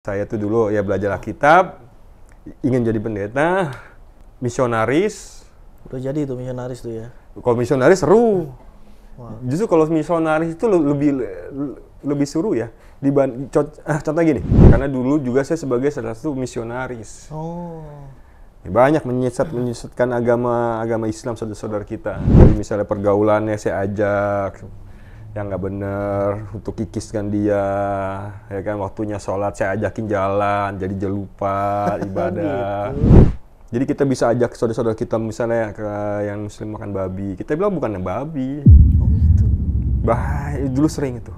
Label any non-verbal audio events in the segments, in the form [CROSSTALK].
saya tuh dulu ya belajar Alkitab, ingin jadi pendeta, misionaris. Udah jadi itu misionaris tuh ya. Kalau misionaris seru. Wow. Justru kalau misionaris itu lebih lebih seru ya. Diban co ah, contoh gini, karena dulu juga saya sebagai salah satu misionaris. Oh. Ya, banyak menyesat menyesatkan agama agama Islam saudara-saudara kita. Jadi misalnya pergaulannya saya ajak yang nggak bener untuk kikiskan dia ya kan waktunya sholat saya ajakin jalan jadi dia lupa [LAUGHS] ibadah gitu. jadi kita bisa ajak saudara-saudara kita misalnya ke yang muslim makan babi kita bilang bukan yang babi oh gitu bah dulu sering itu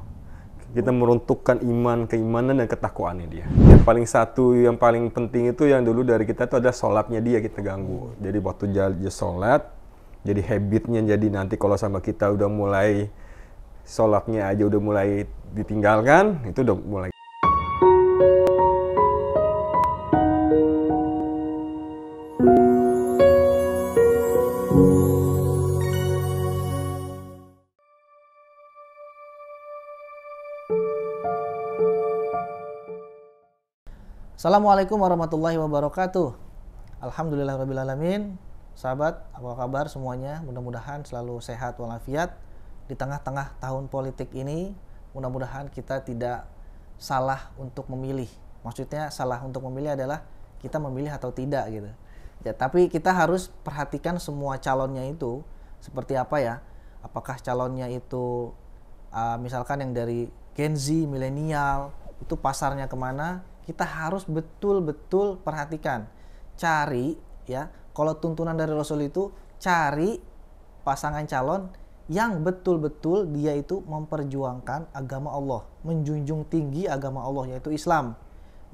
kita oh. meruntuhkan iman keimanan dan ketakwaannya dia yang paling satu yang paling penting itu yang dulu dari kita itu ada sholatnya dia kita ganggu jadi waktu dia sholat jadi habitnya jadi nanti kalau sama kita udah mulai sholatnya aja udah mulai ditinggalkan, itu udah mulai Assalamualaikum warahmatullahi wabarakatuh. Alhamdulillah alamin. Sahabat, apa kabar semuanya? Mudah-mudahan selalu sehat walafiat di tengah-tengah tahun politik ini mudah-mudahan kita tidak salah untuk memilih. Maksudnya salah untuk memilih adalah kita memilih atau tidak gitu. Ya, tapi kita harus perhatikan semua calonnya itu seperti apa ya. Apakah calonnya itu uh, misalkan yang dari Gen Z, milenial, itu pasarnya kemana? Kita harus betul-betul perhatikan, cari ya. Kalau tuntunan dari Rasul itu cari pasangan calon yang betul-betul dia itu memperjuangkan agama Allah, menjunjung tinggi agama Allah yaitu Islam,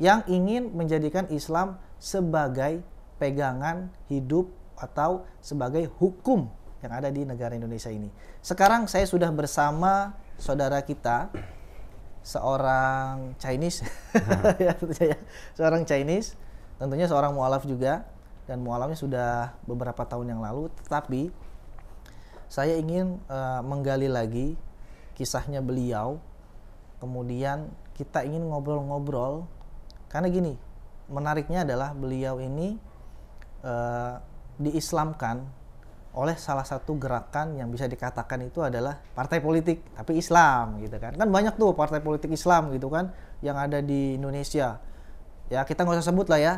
yang ingin menjadikan Islam sebagai pegangan hidup atau sebagai hukum yang ada di negara Indonesia ini. Sekarang saya sudah bersama saudara kita seorang Chinese, nah. [LAUGHS] ya, ya. seorang Chinese, tentunya seorang mualaf juga dan mualafnya sudah beberapa tahun yang lalu, tetapi saya ingin uh, menggali lagi kisahnya beliau kemudian kita ingin ngobrol-ngobrol karena gini menariknya adalah beliau ini uh, diislamkan oleh salah satu gerakan yang bisa dikatakan itu adalah partai politik tapi Islam gitu kan kan banyak tuh partai politik Islam gitu kan yang ada di Indonesia ya kita nggak usah sebut lah ya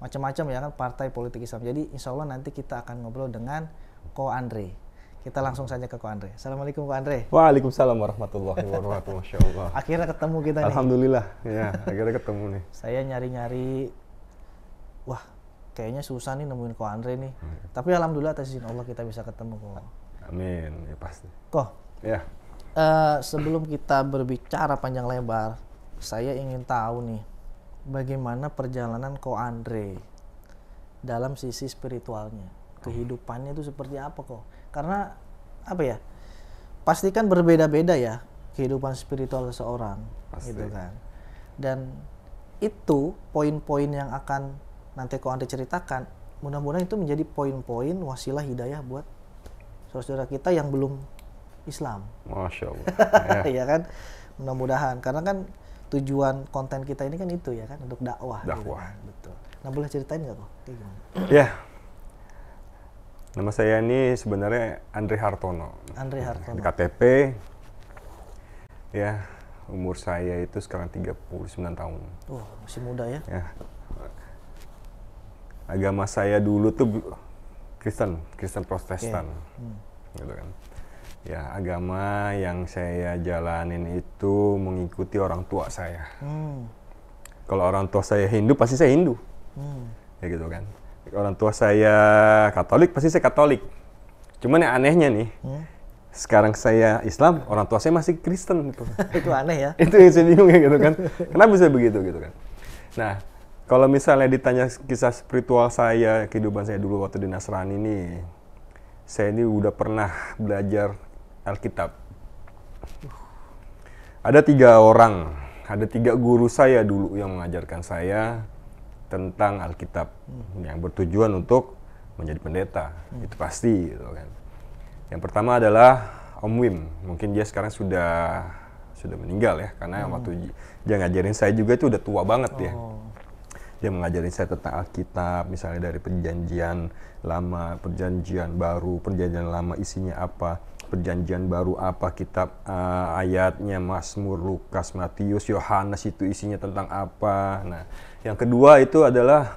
macam-macam ya kan partai politik Islam jadi insya Allah nanti kita akan ngobrol dengan Ko Andre kita langsung saja ke Ko Andre. Assalamualaikum Ko Andre. Waalaikumsalam warahmatullahi wabarakatuh. Masya Allah. akhirnya ketemu kita nih. Alhamdulillah. Ya, akhirnya ketemu nih. Saya nyari-nyari, wah kayaknya susah nih nemuin Ko Andre nih. Hmm. Tapi Alhamdulillah atas izin Allah kita bisa ketemu Ko. Amin, ya pasti. Ko. Ya. Uh, sebelum kita berbicara panjang lebar, saya ingin tahu nih, bagaimana perjalanan Ko Andre dalam sisi spiritualnya? Hmm. Kehidupannya itu seperti apa kok? karena apa ya pasti kan berbeda-beda ya kehidupan spiritual seorang pasti. gitu kan dan itu poin-poin yang akan nanti kau anda ceritakan mudah-mudahan itu menjadi poin-poin wasilah hidayah buat saudara-saudara kita yang belum Islam. Masya Allah. [LAUGHS] ya, ya kan, mudah-mudahan karena kan tujuan konten kita ini kan itu ya kan untuk dakwah. Gitu dakwah. Gitu. Betul. Nah boleh ceritain nggak kok? Kayak gimana? Ya, Nama saya ini sebenarnya Andri Hartono. Andri Hartono. KTP. Ya, umur saya itu sekarang 39 tahun. Oh, masih muda ya. ya. Agama saya dulu tuh Kristen, Kristen Protestan. Okay. Iya. Hmm. Gitu kan. Ya, agama yang saya jalanin itu mengikuti orang tua saya. Hmm. Kalau orang tua saya Hindu, pasti saya Hindu. Hmm. Ya gitu kan orang tua saya Katolik pasti saya Katolik cuman yang anehnya nih hmm? sekarang saya Islam orang tua saya masih Kristen gitu. [LAUGHS] itu aneh ya [LAUGHS] itu yang saya bingung ya gitu kan kenapa bisa begitu gitu kan nah kalau misalnya ditanya kisah spiritual saya kehidupan saya dulu waktu di Nasrani ini saya ini udah pernah belajar Alkitab ada tiga orang ada tiga guru saya dulu yang mengajarkan saya tentang Alkitab hmm. yang bertujuan untuk menjadi pendeta hmm. itu pasti gitu kan yang pertama adalah Om Wim mungkin dia sekarang sudah sudah meninggal ya karena hmm. waktu dia ngajarin saya juga itu udah tua banget ya. oh. ya dia mengajarin saya tentang Alkitab misalnya dari perjanjian lama perjanjian baru perjanjian lama isinya apa perjanjian baru apa kitab uh, ayatnya Mazmur Lukas Matius Yohanes itu isinya tentang apa nah yang kedua itu adalah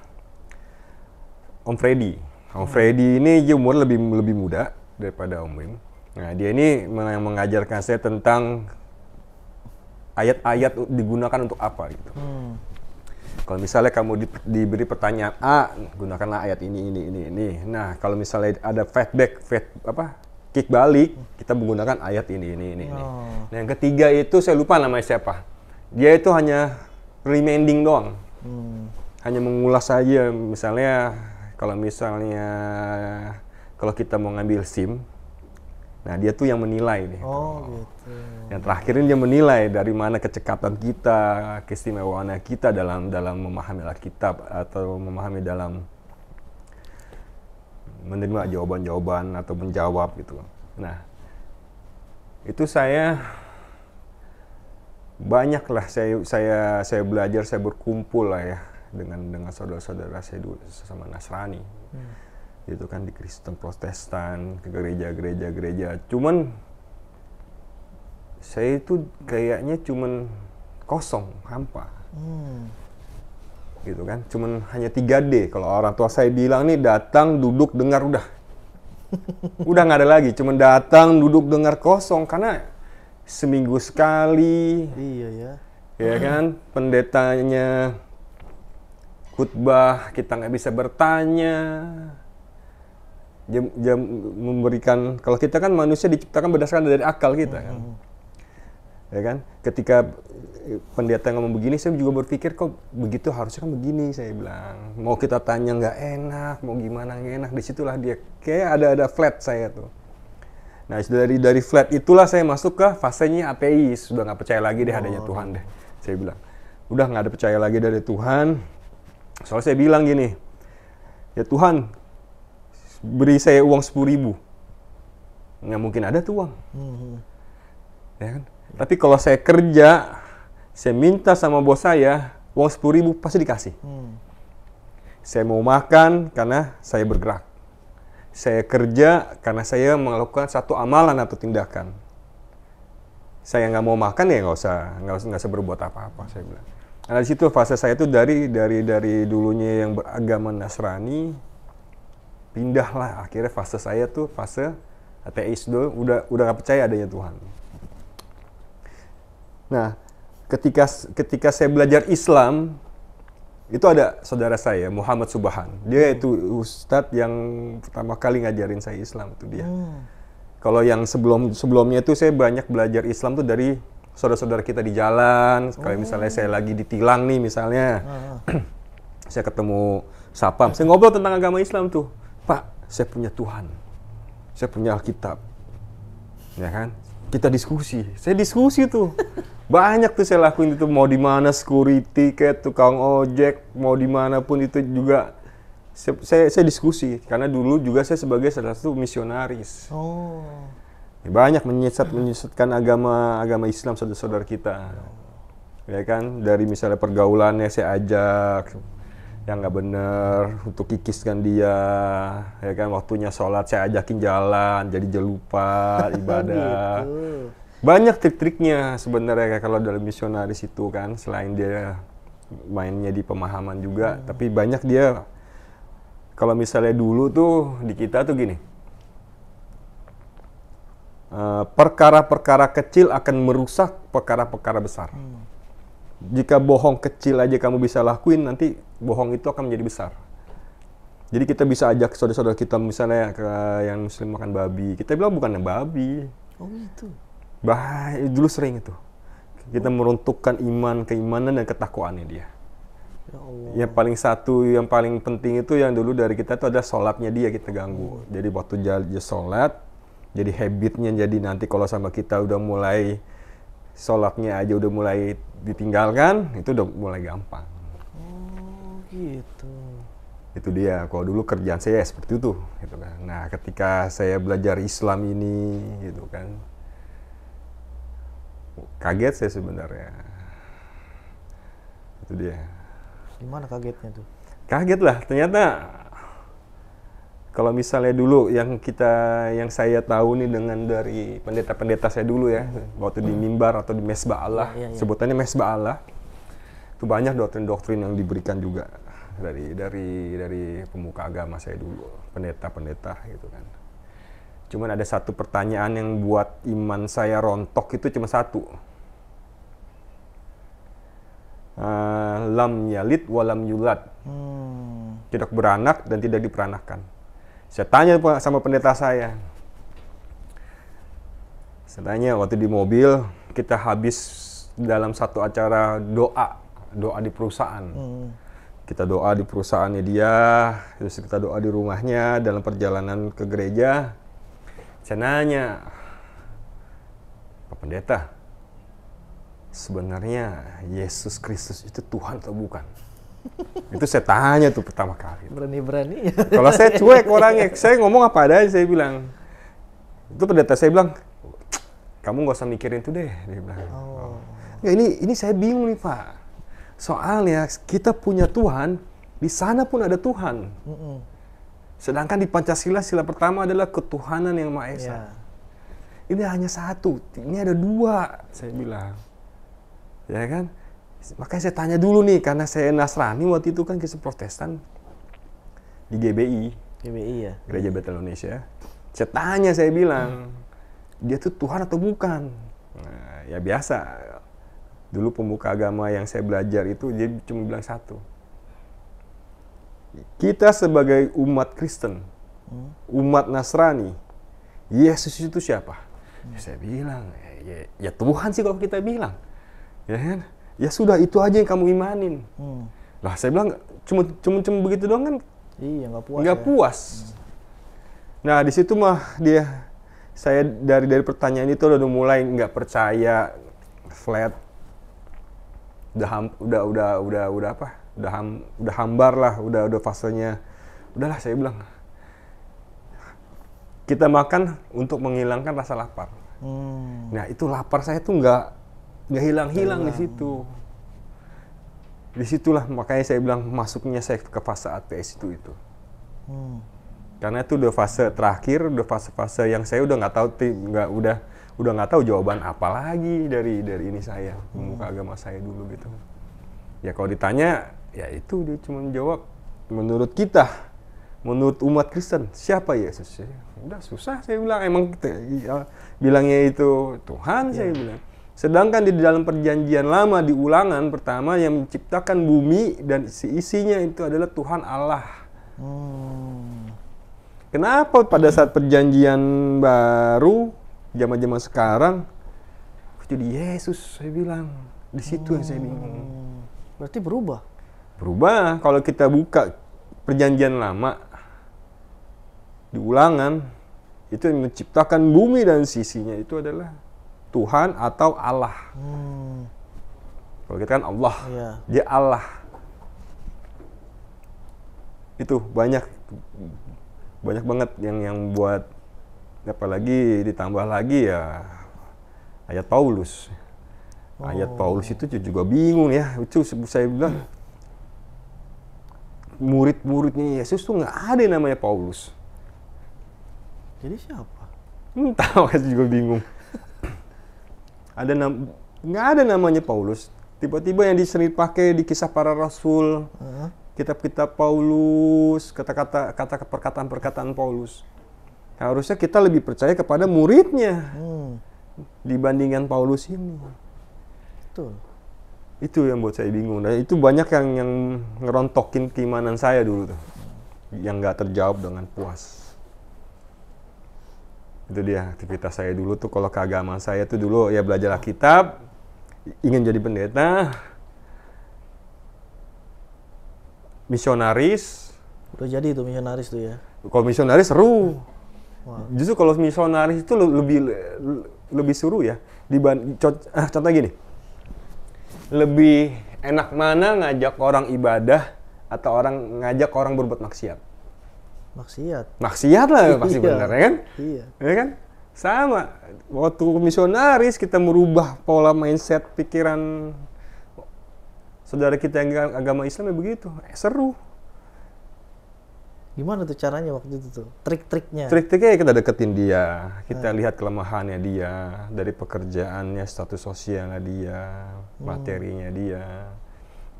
Om Freddy. Om Freddy ini dia umur lebih lebih muda daripada Om Wim. Nah, dia ini yang mengajarkan saya tentang ayat-ayat digunakan untuk apa gitu. Hmm. Kalau misalnya kamu di, diberi pertanyaan A, gunakanlah ayat ini ini ini ini. Nah, kalau misalnya ada feedback, feed, apa? kick balik, kita menggunakan ayat ini ini ini oh. ini. Nah, yang ketiga itu saya lupa namanya siapa. Dia itu hanya reminding doang. Hmm. Hanya mengulas saja, misalnya kalau misalnya kalau kita mau ngambil SIM, nah dia tuh yang menilai nih. Oh gitu. Yang terakhir ini dia menilai dari mana kecekatan kita, keistimewaan kita dalam dalam memahami Alkitab atau memahami dalam menerima jawaban-jawaban atau menjawab gitu. Nah, itu saya banyaklah saya saya saya belajar saya berkumpul lah ya dengan dengan saudara-saudara saya dulu sesama Nasrani hmm. gitu kan di Kristen Protestan ke gereja-gereja gereja cuman saya itu kayaknya cuman kosong hampa hmm. gitu kan cuman hanya 3D kalau orang tua saya bilang nih datang duduk dengar udah [LAUGHS] udah nggak ada lagi cuman datang duduk dengar kosong karena seminggu sekali. Iya ya. Ya kan, pendetanya khutbah kita nggak bisa bertanya. Jam, jam memberikan kalau kita kan manusia diciptakan berdasarkan dari akal kita kan. Hmm. Ya kan, ketika eh, pendeta ngomong begini, saya juga berpikir kok begitu harusnya kan begini saya bilang. Mau kita tanya nggak enak, mau gimana nggak enak, disitulah dia kayak ada ada flat saya tuh Nah, dari dari flat itulah saya masuk ke fasenya ateis. Sudah nggak percaya lagi deh oh. Tuhan deh. Saya bilang, udah nggak ada percaya lagi dari Tuhan. Soalnya saya bilang gini, ya Tuhan, beri saya uang sepuluh ribu. Nggak mungkin ada tuh uang. Hmm. Ya kan? Tapi kalau saya kerja, saya minta sama bos saya, uang sepuluh ribu pasti dikasih. Hmm. Saya mau makan karena saya bergerak saya kerja karena saya melakukan satu amalan atau tindakan. Saya nggak mau makan ya nggak usah nggak usah, usah berbuat apa-apa saya bilang. Nah dari situ fase saya itu dari dari dari dulunya yang beragama Nasrani pindahlah akhirnya fase saya tuh fase ateis dulu udah udah nggak percaya adanya Tuhan. Nah ketika ketika saya belajar Islam itu ada saudara saya Muhammad Subhan dia itu ustadz yang pertama kali ngajarin saya Islam tuh dia hmm. kalau yang sebelum sebelumnya itu saya banyak belajar Islam tuh dari saudara-saudara kita di jalan kalau oh. misalnya saya lagi ditilang nih misalnya hmm. [CLEARS THROAT] saya ketemu sapam saya ngobrol tentang agama Islam tuh Pak saya punya Tuhan saya punya Alkitab ya kan kita diskusi saya diskusi tuh [LAUGHS] banyak tuh saya lakuin itu mau di mana security kayak tukang ojek mau di dimanapun itu juga saya, saya, diskusi karena dulu juga saya sebagai salah satu misionaris oh banyak menyesat menyesatkan agama agama Islam saudara-saudara kita ya kan dari misalnya pergaulannya saya ajak yang nggak bener untuk kikiskan dia ya kan waktunya sholat saya ajakin jalan jadi jelupa lupa [LAUGHS] ibadah gitu banyak trik-triknya sebenarnya kalau dalam misionaris itu kan selain dia mainnya di pemahaman juga hmm. tapi banyak dia kalau misalnya dulu tuh di kita tuh gini eh, perkara-perkara uh, kecil akan merusak perkara-perkara besar hmm. jika bohong kecil aja kamu bisa lakuin nanti bohong itu akan menjadi besar jadi kita bisa ajak saudara-saudara kita misalnya ke yang muslim makan babi kita bilang bukan yang babi oh gitu bahaya dulu sering itu kita oh. meruntuhkan iman keimanan dan ketakwaannya dia ya Allah. yang paling satu yang paling penting itu yang dulu dari kita itu ada sholatnya dia kita ganggu oh. jadi waktu jadi sholat jadi habitnya jadi nanti kalau sama kita udah mulai sholatnya aja udah mulai ditinggalkan itu udah mulai gampang oh gitu itu dia kalau dulu kerjaan saya ya seperti itu gitu kan nah ketika saya belajar Islam ini gitu kan kaget sih sebenarnya itu dia gimana kagetnya tuh kaget lah ternyata kalau misalnya dulu yang kita yang saya tahu nih dengan dari pendeta-pendeta saya dulu ya waktu di mimbar atau di mesbah Allah ya, ya, ya. sebutannya mesbah Allah itu banyak doktrin-doktrin yang diberikan juga dari dari dari pemuka agama saya dulu pendeta-pendeta gitu kan Cuman ada satu pertanyaan yang buat iman saya rontok itu cuma satu. Uh, lam yalid walam yulad. Hmm. Tidak beranak dan tidak diperanakan. Saya tanya sama pendeta saya. Saya tanya waktu di mobil kita habis dalam satu acara doa, doa di perusahaan. Hmm. Kita doa di perusahaannya dia, terus kita doa di rumahnya dalam perjalanan ke gereja saya nanya, Pak Pendeta, sebenarnya Yesus Kristus itu Tuhan atau bukan? [LAUGHS] itu saya tanya tuh pertama kali. Berani-berani. Kalau saya cuek [LAUGHS] orangnya, saya ngomong apa adanya, saya bilang. Itu pendeta saya bilang, kamu gak usah mikirin itu deh, dia bilang. Oh. ini ini saya bingung nih Pak. Soalnya kita punya Tuhan, di sana pun ada Tuhan. Mm -mm. Sedangkan di Pancasila sila pertama adalah ketuhanan yang Maha Esa. Ya. Ini hanya satu, ini ada dua, saya bilang. Ya kan? Makanya saya tanya dulu nih, karena saya Nasrani waktu itu kan kisah protestan di GBI. GBI ya? Gereja Betel Indonesia. Saya tanya, saya bilang, hmm. dia tuh Tuhan atau bukan? Nah, ya biasa. Dulu pembuka agama yang saya belajar itu, dia cuma bilang satu kita sebagai umat Kristen, umat Nasrani, Yesus itu siapa? Ya, saya bilang, ya, ya, ya Tuhan sih kalau kita bilang, ya kan? Ya sudah itu aja yang kamu imanin. Hmm. Lah saya bilang cuma cuma begitu doang kan? Iya nggak puas. Nggak ya. puas. Hmm. Nah di situ mah dia saya dari dari pertanyaan itu udah mulai nggak percaya flat udah udah udah udah udah apa udah ham, udah hambar lah udah udah fasenya udahlah saya bilang kita makan untuk menghilangkan rasa lapar hmm. nah itu lapar saya tuh nggak nggak hilang-hilang di situ disitulah makanya saya bilang masuknya saya ke fase ATS itu itu hmm. karena itu udah fase terakhir udah fase-fase yang saya udah nggak tahu nggak udah udah nggak tahu jawaban apa lagi dari dari ini saya hmm. agama saya dulu gitu ya kalau ditanya ya itu dia cuma menjawab menurut kita menurut umat Kristen siapa Yesus ya, udah susah saya bilang emang kita, ya, bilangnya itu Tuhan yeah. saya ya. bilang sedangkan di dalam perjanjian lama di ulangan pertama yang menciptakan bumi dan isinya itu adalah Tuhan Allah hmm. kenapa pada saat perjanjian baru zaman-zaman sekarang jadi Yesus saya bilang di situ hmm. yang saya hmm. bingung berarti berubah berubah kalau kita buka perjanjian lama di ulangan itu yang menciptakan bumi dan sisinya itu adalah Tuhan atau Allah. Hmm. Kalau kita kan Allah, ya. dia Allah. Itu banyak banyak banget yang yang buat apalagi ditambah lagi ya ayat Paulus. Ayat oh. Paulus itu juga bingung ya. Itu saya bilang murid-muridnya Yesus tuh nggak ada yang namanya Paulus. Jadi siapa? Entah, [LAUGHS] aku juga bingung. [CLEARS THROAT] ada nam nggak ada namanya Paulus. Tiba-tiba yang disering pakai di kisah para rasul, kitab-kitab Paulus, kata-kata kata perkataan-perkataan Paulus. Harusnya kita lebih percaya kepada muridnya hmm. dibandingkan Paulus ini. Betul itu yang buat saya bingung dan itu banyak yang yang ngerontokin keimanan saya dulu tuh yang nggak terjawab dengan puas itu dia aktivitas saya dulu tuh kalau keagamaan saya tuh dulu ya belajar Alkitab ingin jadi pendeta misionaris udah jadi itu misionaris tuh ya kalau misionaris seru wow. justru kalau misionaris itu lebih lebih seru ya dibanding ah, contoh gini lebih enak mana ngajak orang ibadah atau orang ngajak orang berbuat maksiat? Maksiat. Maksiat lah [LAUGHS] pasti iya. benar ya kan? Iya. Ya kan? Sama waktu misionaris kita merubah pola mindset pikiran saudara kita yang agama Islam ya begitu. Eh, seru. Gimana tuh caranya waktu itu tuh? Trik-triknya? Trik-triknya ya kita deketin dia, kita hmm. lihat kelemahannya dia, dari pekerjaannya, status sosialnya dia, hmm. materinya hmm. dia.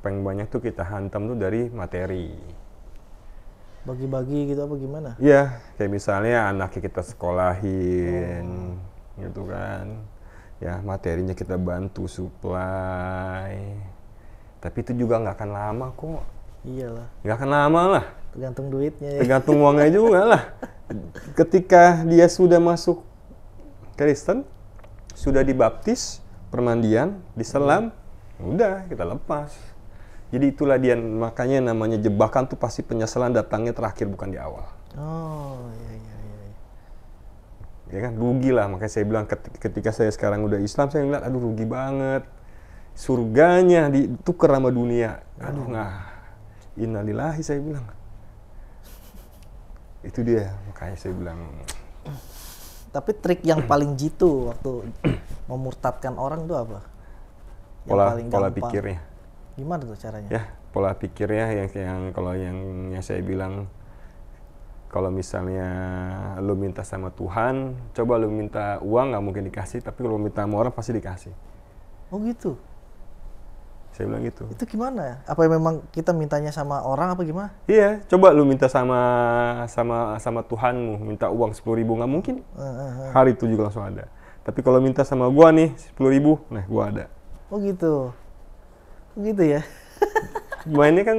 Paling banyak tuh kita hantam tuh dari materi. Bagi-bagi gitu apa gimana? Iya, kayak misalnya anaknya kita sekolahin, hmm. gitu kan. Ya materinya kita bantu supply. Tapi itu juga nggak akan lama kok Iyalah. Nggak akan lama lah. Tergantung duitnya. Ya. Tergantung uangnya juga lah. Ketika dia sudah masuk Kristen, sudah dibaptis, permandian, diselam, hmm. udah kita lepas. Jadi itulah dia makanya namanya jebakan tuh pasti penyesalan datangnya terakhir bukan di awal. Oh iya iya iya. iya. Ya kan rugi lah makanya saya bilang ketika saya sekarang udah Islam saya ngeliat aduh rugi banget. Surganya dituker sama dunia. Aduh nggak innalillahi saya bilang itu dia makanya saya bilang tapi trik yang paling jitu waktu memurtadkan orang itu apa yang pola paling pola pikirnya gimana tuh caranya ya pola pikirnya yang yang kalau yang yang saya bilang kalau misalnya lu minta sama Tuhan coba lu minta uang nggak mungkin dikasih tapi kalau minta sama orang pasti dikasih oh gitu saya bilang gitu itu gimana ya apa yang memang kita mintanya sama orang apa gimana iya coba lu minta sama sama sama Tuhanmu minta uang sepuluh ribu nggak mungkin eh, eh, eh. hari itu juga langsung ada tapi kalau minta sama gua nih sepuluh ribu nah gua ada oh gitu gitu ya [LAUGHS] mainnya kan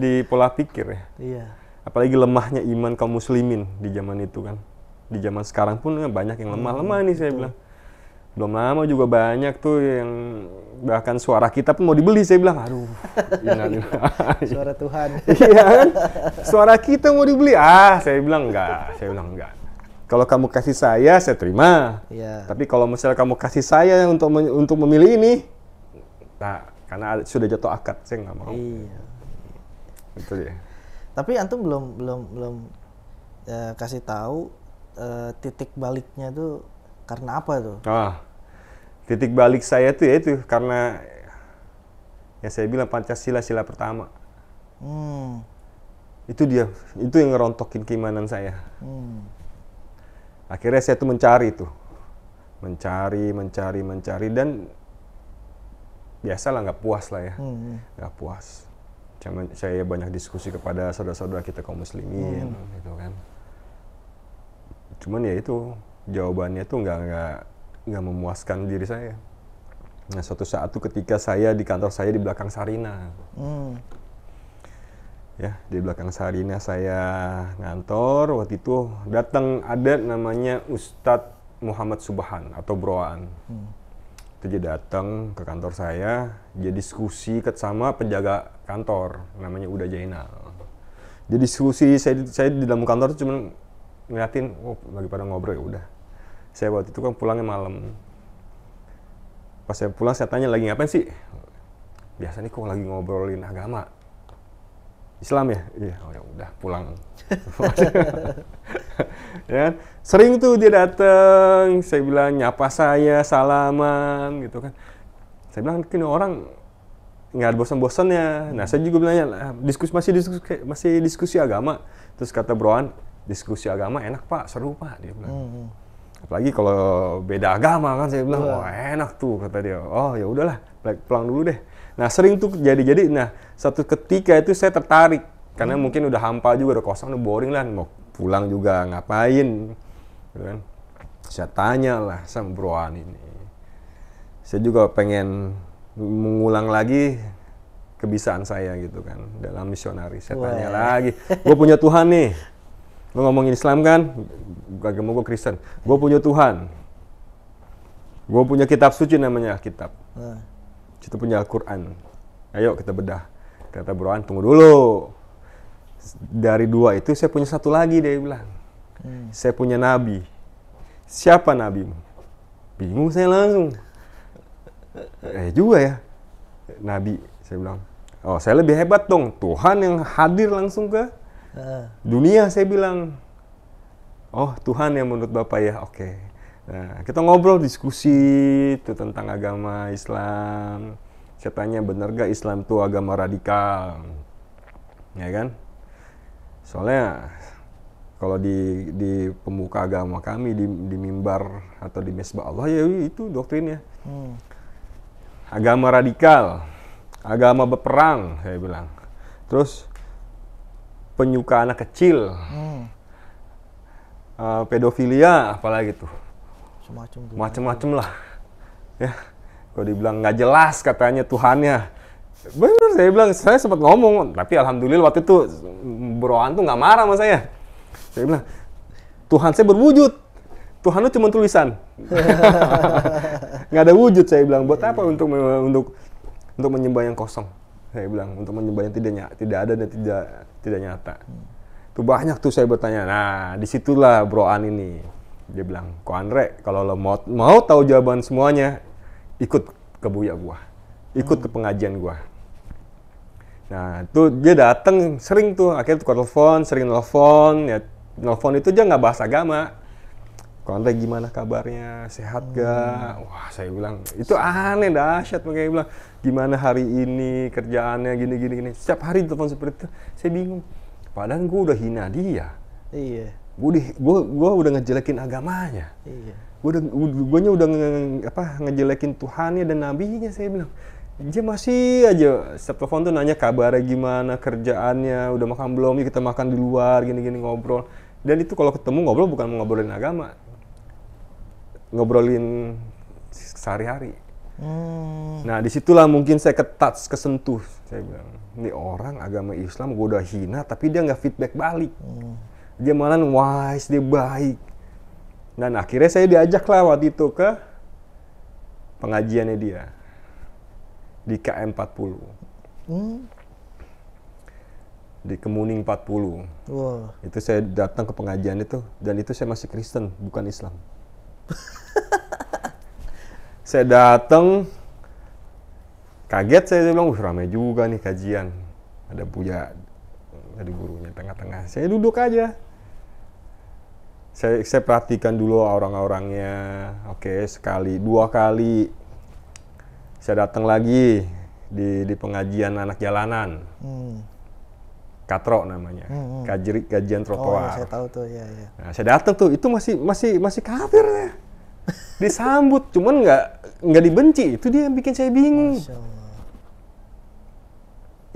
di pola pikir ya iya apalagi lemahnya iman kaum muslimin di zaman itu kan di zaman sekarang pun banyak yang lemah-lemah nih saya betul. bilang belum lama juga banyak tuh yang bahkan suara kita pun mau dibeli saya bilang aduh [LAUGHS] suara Tuhan [LAUGHS] iya kan suara kita mau dibeli ah saya bilang enggak saya bilang enggak kalau kamu kasih saya saya terima ya. tapi kalau misalnya kamu kasih saya untuk untuk memilih ini nah karena sudah jatuh akad saya nggak mau iya. itu dia tapi antum belum belum belum eh, kasih tahu uh, titik baliknya tuh karena apa tuh? Ah, titik balik saya tuh ya itu karena ya saya bilang Pancasila sila pertama. Hmm. Itu dia, itu yang ngerontokin keimanan saya. Hmm. Akhirnya saya tuh mencari tuh. Mencari, mencari, mencari dan biasalah nggak puas lah ya. Hmm, hmm. Nggak hmm. puas. Cuman saya banyak diskusi kepada saudara-saudara kita kaum muslimin hmm. gitu kan. Cuman ya itu jawabannya tuh nggak nggak nggak memuaskan diri saya. Nah suatu saat tuh ketika saya di kantor saya di belakang Sarina, hmm. ya di belakang Sarina saya ngantor waktu itu datang ada namanya Ustadz Muhammad Subhan atau Broan. Hmm. Itu dia datang ke kantor saya, dia diskusi sama penjaga kantor, namanya Uda Jainal. Jadi diskusi saya, saya di dalam kantor cuma ngeliatin, oh lagi pada ngobrol ya udah saya waktu itu kan pulangnya malam pas saya pulang saya tanya lagi ngapain sih biasanya kok lagi ngobrolin agama Islam ya iya oh, ya udah pulang [LAUGHS] ya kan? sering tuh dia datang saya bilang nyapa saya salaman gitu kan saya bilang kini orang nggak ada bosan-bosannya nah saya juga bilangnya diskusi masih diskusi masih diskusi agama terus kata Broan diskusi agama enak pak seru pak dia bilang hmm. hmm apalagi kalau beda agama kan saya bilang iya. wah oh, enak tuh kata dia oh ya udahlah pulang dulu deh nah sering tuh jadi-jadi nah satu ketika itu saya tertarik karena hmm. mungkin udah hampa juga udah kosong udah boring lah mau pulang juga ngapain gitu kan saya tanya lah sama broan ini saya juga pengen mengulang lagi kebisaan saya gitu kan dalam misionaris saya Wah. tanya lagi gue punya Tuhan nih [LAUGHS] Lo ngomongin Islam kan? gak mau gue Kristen. Gue punya Tuhan. Gue punya kitab suci namanya Kitab. Nah. Kita punya Al-Quran. Ayo kita bedah. Kata Broan, tunggu dulu. Dari dua itu saya punya satu lagi, dia bilang. Hmm. Saya punya nabi. Siapa Nabi? Bingung saya langsung. Eh juga ya. Nabi, saya bilang. Oh, saya lebih hebat dong. Tuhan yang hadir langsung ke Dunia saya bilang, oh Tuhan yang menurut Bapak ya, oke. Okay. Nah, kita ngobrol diskusi itu tentang agama Islam. Saya tanya benar gak Islam itu agama radikal, ya kan? Soalnya kalau di di pemuka agama kami di, di mimbar atau di mesbah Allah ya itu doktrinnya. Hmm. Agama radikal, agama berperang saya bilang. Terus penyuka anak kecil, hmm. uh, pedofilia, apalagi tuh, macem-macem lah, ya. Kalau dibilang nggak jelas katanya Tuhannya, bener saya bilang saya sempat ngomong, tapi alhamdulillah waktu itu Broan tuh nggak marah sama saya. Saya bilang Tuhan saya berwujud, Tuhan itu cuma tulisan, [LAUGHS] nggak ada wujud saya bilang. Buat apa untuk untuk untuk menyembah yang kosong? saya bilang untuk menyembah yang tidak nyata, tidak ada dan tidak tidak nyata. Hmm. Tuh banyak tuh saya bertanya. Nah, disitulah Bro An ini. Dia bilang, "Ko Andre, kalau lo mau mau tahu jawaban semuanya, ikut ke Buya gua. Ikut hmm. ke pengajian gua." Nah, tuh dia datang sering tuh akhirnya tuh telepon, sering telepon, ya telepon itu dia nggak bahas agama kontak gimana kabarnya sehat hmm. gak wah saya bilang itu aneh dahsyat makanya bilang gimana hari ini kerjaannya gini gini gini setiap hari telepon seperti itu saya bingung padahal gue udah hina dia iya gue di gue udah ngejelekin agamanya iya gue udah gue nya udah nge, apa ngejelekin Tuhannya dan nabinya saya bilang dia masih aja setiap telepon tuh nanya kabarnya gimana kerjaannya udah makan belum ya kita makan di luar gini gini ngobrol dan itu kalau ketemu ngobrol bukan mau ngobrolin agama ngobrolin sehari-hari. Hmm. Nah disitulah mungkin saya ketat kesentuh. Saya bilang, ini orang agama Islam gue udah hina, tapi dia nggak feedback balik. Hmm. Dia malah wise, dia baik. Dan akhirnya saya diajak lah waktu itu ke pengajiannya dia di KM 40. Hmm. Di Kemuning 40. Wow. Itu saya datang ke pengajian itu dan itu saya masih Kristen, bukan Islam. [LAUGHS] saya datang kaget saya, bilang, wah ramai juga nih kajian. Ada Buya, dari gurunya tengah-tengah. Saya duduk aja. Saya, saya perhatikan dulu orang-orangnya. Oke, sekali, dua kali. Saya datang lagi di, di pengajian anak jalanan. Hmm katro namanya hmm, hmm. Kajri, kajian oh, iya, trotoar oh, ya, saya tahu tuh ya, ya. Nah, saya datang tuh itu masih masih masih kafir ya [LAUGHS] disambut cuman nggak nggak dibenci itu dia yang bikin saya bingung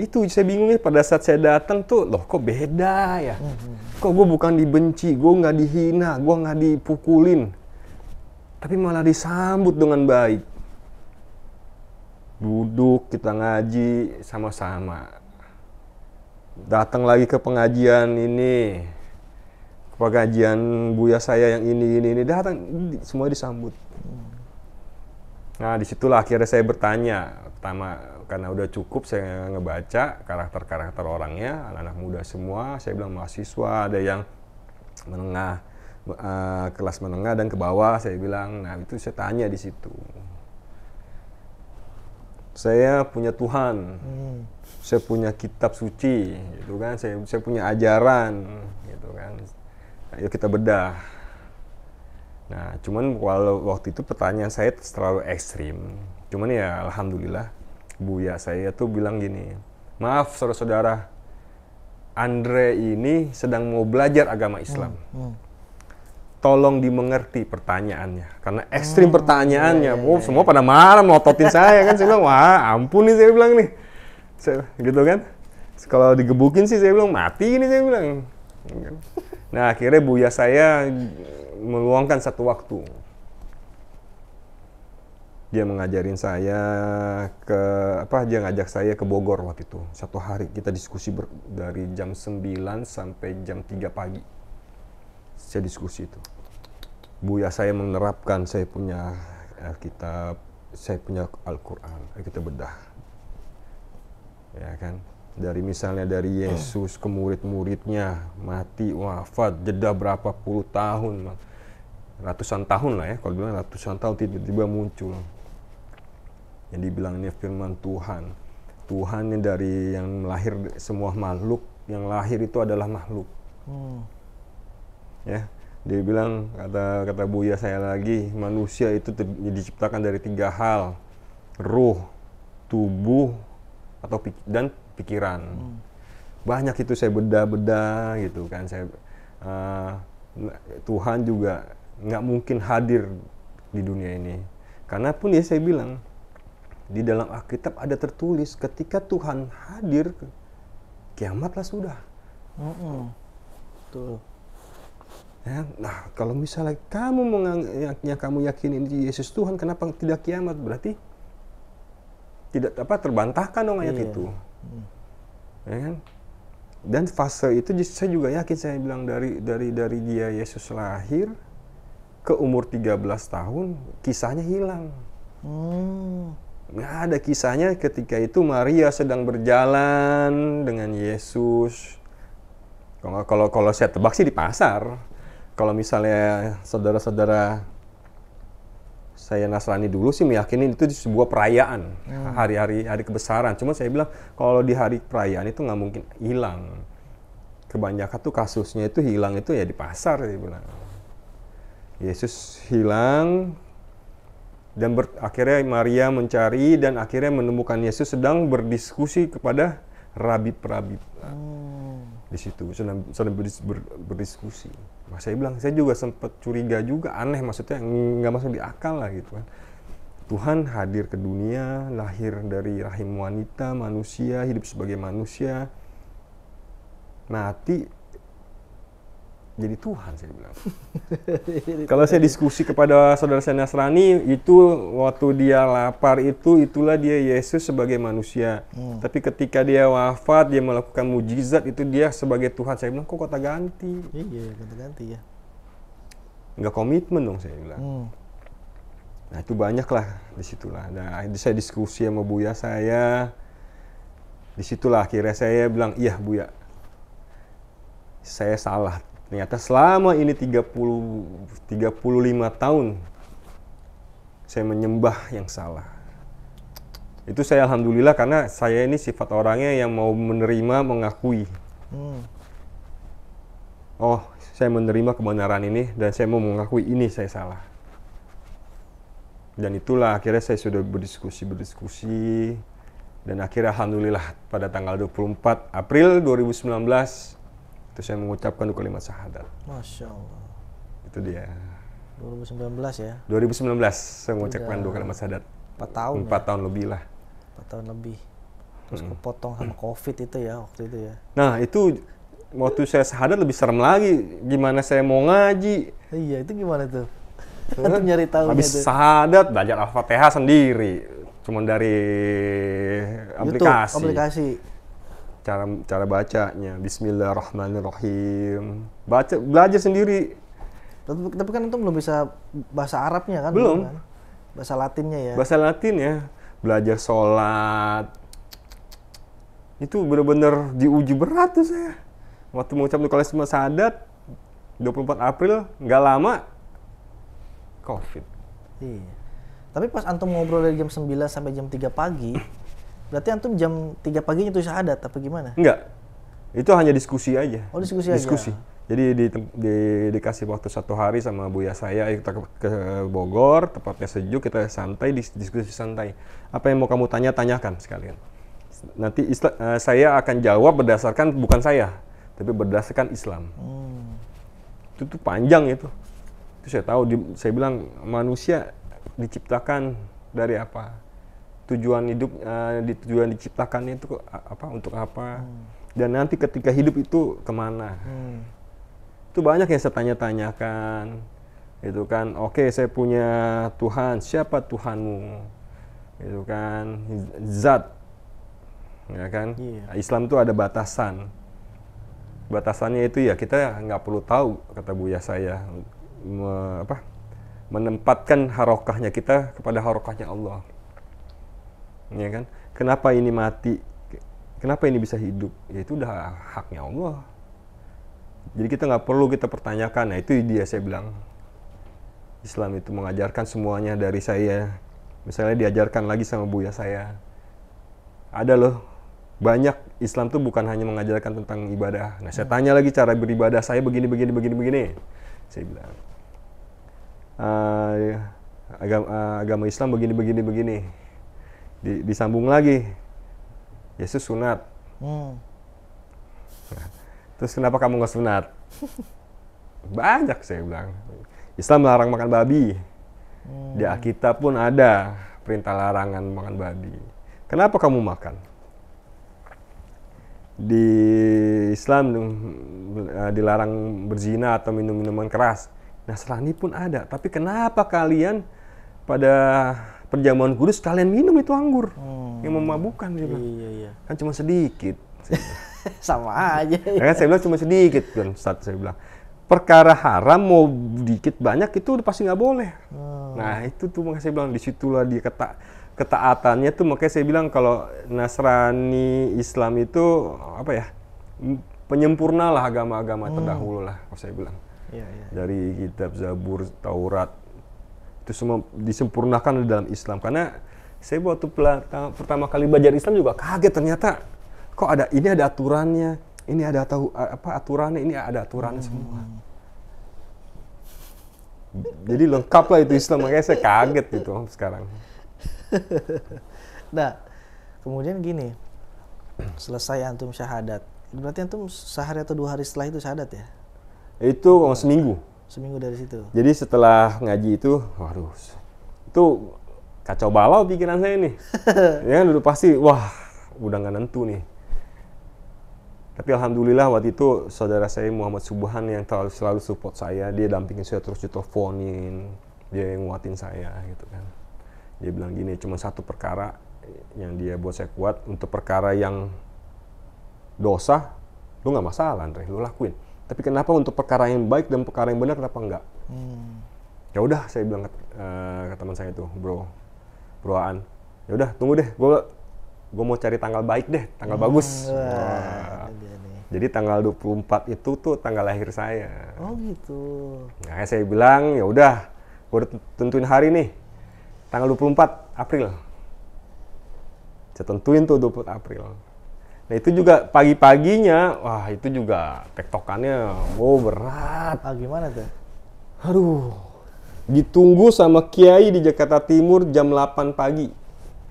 itu saya bingungnya pada saat saya datang tuh loh kok beda ya hmm, hmm. kok gue bukan dibenci gue nggak dihina gue nggak dipukulin tapi malah disambut dengan baik duduk kita ngaji sama-sama datang lagi ke pengajian ini ke pengajian buya saya yang ini ini ini datang semua disambut nah disitulah akhirnya saya bertanya pertama karena udah cukup saya ngebaca karakter-karakter orangnya anak-anak muda semua saya bilang mahasiswa ada yang menengah eh, kelas menengah dan ke bawah saya bilang nah itu saya tanya di situ saya punya Tuhan, hmm. saya punya kitab suci, gitu kan, saya, saya punya ajaran, gitu kan. Ayo kita bedah. Nah, cuman kalau waktu itu pertanyaan saya terlalu ekstrim. Cuman ya alhamdulillah, Buya saya tuh bilang gini, maaf saudara-saudara, Andre ini sedang mau belajar agama Islam. Hmm. Hmm tolong dimengerti pertanyaannya karena ekstrim oh, pertanyaannya iya, iya, oh, iya, semua iya. pada marah melototin saya kan saya bilang wah ampun nih saya bilang nih saya, gitu kan kalau digebukin sih saya bilang mati ini saya bilang nah akhirnya buya saya meluangkan satu waktu dia mengajarin saya ke apa dia ngajak saya ke Bogor waktu itu satu hari kita diskusi ber, dari jam 9 sampai jam 3 pagi saya diskusi itu Buya saya menerapkan saya punya Alkitab saya punya Al-Quran kita bedah ya kan dari misalnya dari hmm. Yesus ke murid-muridnya mati wafat jeda berapa puluh tahun ratusan tahun lah ya kalau bilang ratusan tahun tiba-tiba muncul yang dibilang ini firman Tuhan Tuhan yang dari yang melahir semua makhluk yang lahir itu adalah makhluk hmm ya dia bilang kata kata Buya saya lagi manusia itu diciptakan dari tiga hal ruh tubuh atau pik dan pikiran hmm. banyak itu saya beda-beda gitu kan saya uh, Tuhan juga nggak mungkin hadir di dunia ini karena pun ya saya bilang di dalam Alkitab ada tertulis ketika Tuhan hadir kiamatlah sudah. Mm -mm. Tuh Ya, nah, kalau misalnya kamu menganggapnya kamu yakin ini Yesus Tuhan, kenapa tidak kiamat? Berarti tidak apa terbantahkan dong ayat iya. itu. Hmm. Ya kan? Dan fase itu saya juga yakin saya bilang dari dari dari dia Yesus lahir ke umur 13 tahun kisahnya hilang. Hmm. Nggak ada kisahnya ketika itu Maria sedang berjalan dengan Yesus. Kalau kalau kalau saya tebak sih di pasar kalau misalnya saudara-saudara saya Nasrani dulu sih meyakini itu sebuah perayaan hmm. hari-hari hmm. hari kebesaran. Cuma saya bilang kalau di hari perayaan itu nggak mungkin hilang. Kebanyakan tuh kasusnya itu hilang itu ya di pasar saya Yesus hilang dan ber, akhirnya Maria mencari dan akhirnya menemukan Yesus sedang berdiskusi kepada rabi-rabi hmm. di situ sedang, sedang berdiskusi. Mas nah, saya bilang saya juga sempat curiga juga aneh maksudnya nggak masuk di akal lah gitu kan Tuhan hadir ke dunia lahir dari rahim wanita manusia hidup sebagai manusia mati jadi Tuhan saya bilang. [LAUGHS] Kalau saya diskusi kepada saudara saya Nasrani itu waktu dia lapar itu itulah dia Yesus sebagai manusia. Hmm. Tapi ketika dia wafat dia melakukan mujizat itu dia sebagai Tuhan. Saya bilang kok kota ganti. Iya kota ganti ya. Enggak komitmen dong saya bilang. Hmm. Nah itu banyaklah lah disitulah. Nah saya diskusi sama Buya saya. Disitulah akhirnya saya bilang iya Buya saya salah Ternyata selama ini 30 35 tahun saya menyembah yang salah. Itu saya alhamdulillah karena saya ini sifat orangnya yang mau menerima, mengakui. Hmm. Oh, saya menerima kebenaran ini dan saya mau mengakui ini saya salah. Dan itulah akhirnya saya sudah berdiskusi, berdiskusi dan akhirnya alhamdulillah pada tanggal 24 April 2019 terus ya? saya mengucapkan dua kalimat syahadat masya allah itu dia 2019 ya 2019 saya mengucapkan dua kalimat syahadat Empat tahun ya? Empat ya? tahun lebih lah Empat tahun lebih terus hmm. kepotong sama covid itu ya waktu itu ya nah itu waktu saya syahadat lebih serem lagi gimana saya mau ngaji iya itu gimana tuh Kita nyari tahu habis itu. syahadat belajar al-fatihah sendiri cuman dari YouTube, aplikasi cara cara bacanya Bismillahirrahmanirrahim baca belajar sendiri tapi, tapi kan itu belum bisa bahasa Arabnya kan belum kan? bahasa Latinnya ya bahasa Latin ya belajar sholat itu benar-benar diuji berat tuh saya waktu mengucap dua sadat 24 April nggak lama covid iya tapi pas antum ngobrol dari jam 9 sampai jam 3 pagi Berarti antum jam 3 paginya itu syahadat atau gimana? Enggak. Itu hanya diskusi aja. Oh, diskusi, diskusi. aja. Diskusi. Jadi di, di, dikasih waktu satu hari sama Buya saya, kita ke, ke Bogor, tempatnya sejuk, kita santai, diskusi santai. Apa yang mau kamu tanya, tanyakan sekalian. Nanti isla, uh, saya akan jawab berdasarkan bukan saya, tapi berdasarkan Islam. Hmm. Itu tuh panjang itu. Itu saya tahu, di, saya bilang manusia diciptakan dari apa? tujuan hidup uh, tujuan diciptakannya itu apa untuk apa hmm. dan nanti ketika hidup itu kemana hmm. itu banyak yang saya tanya-tanyakan itu kan oke okay, saya punya Tuhan siapa Tuhanmu itu kan zat ya kan yeah. Islam itu ada batasan batasannya itu ya kita nggak perlu tahu kata Buya saya me, apa menempatkan harokahnya kita kepada harokahnya Allah ya kan kenapa ini mati kenapa ini bisa hidup ya itu udah haknya Allah jadi kita nggak perlu kita pertanyakan nah itu dia saya bilang Islam itu mengajarkan semuanya dari saya misalnya diajarkan lagi sama buya saya ada loh banyak Islam tuh bukan hanya mengajarkan tentang ibadah nah saya tanya lagi cara beribadah saya begini begini begini begini saya bilang uh, ah, agama, uh, agama Islam begini begini begini di, disambung lagi Yesus sunat hmm. nah, terus kenapa kamu nggak sunat banyak saya bilang Islam melarang makan babi hmm. di Alkitab pun ada perintah larangan makan babi kenapa kamu makan di Islam eh, dilarang berzina atau minum minuman keras Nah Nasrani pun ada tapi kenapa kalian pada perjamuan kudus kalian minum itu anggur hmm. yang memabukkan dia iya, iya, iya. Kan cuma sedikit. [LAUGHS] Sama aja. Ya. Kan saya bilang cuma sedikit kan Ustaz saya bilang. Perkara haram mau dikit banyak itu udah pasti nggak boleh. Hmm. Nah itu tuh makanya saya bilang disitulah dia keta ketaatannya tuh makanya saya bilang kalau Nasrani Islam itu apa ya penyempurnalah agama-agama hmm. terdahulu lah kalau saya bilang. Ya, ya. Dari kitab Zabur, Taurat, itu semua disempurnakan di dalam Islam karena saya waktu pertama kali belajar Islam juga kaget ternyata kok ada ini ada aturannya ini ada tahu apa aturannya ini ada aturannya hmm. semua jadi lengkap lah itu Islam makanya saya kaget gitu sekarang [LAUGHS] nah kemudian gini selesai antum syahadat berarti antum sehari atau dua hari setelah itu syahadat ya itu oh, seminggu seminggu dari situ jadi setelah ngaji itu waduh itu kacau balau pikiran saya ini. [LAUGHS] ya kan udah pasti wah udah nggak nentu nih tapi alhamdulillah waktu itu saudara saya Muhammad Subhan yang terlalu selalu support saya, dia dampingin saya terus diteleponin, dia yang nguatin saya gitu kan. Dia bilang gini, cuma satu perkara yang dia buat saya kuat untuk perkara yang dosa, lu nggak masalah Andre, lu lakuin. Tapi kenapa untuk perkara yang baik dan perkara yang benar kenapa enggak? Hmm. Ya udah saya bilang ke, uh, ke teman saya itu, bro, broan. Ya udah tunggu deh, gue gue mau cari tanggal baik deh, tanggal hmm, bagus. Wah. Wah. Iya Jadi tanggal 24 itu tuh tanggal lahir saya. Oh gitu. Nah, saya bilang ya udah, gue tentuin hari nih. Tanggal 24 April. Saya tentuin tuh 24 April. Nah itu juga pagi-paginya, wah itu juga tektokannya, oh berat. Ah gimana tuh? Aduh, ditunggu sama Kiai di Jakarta Timur jam 8 pagi.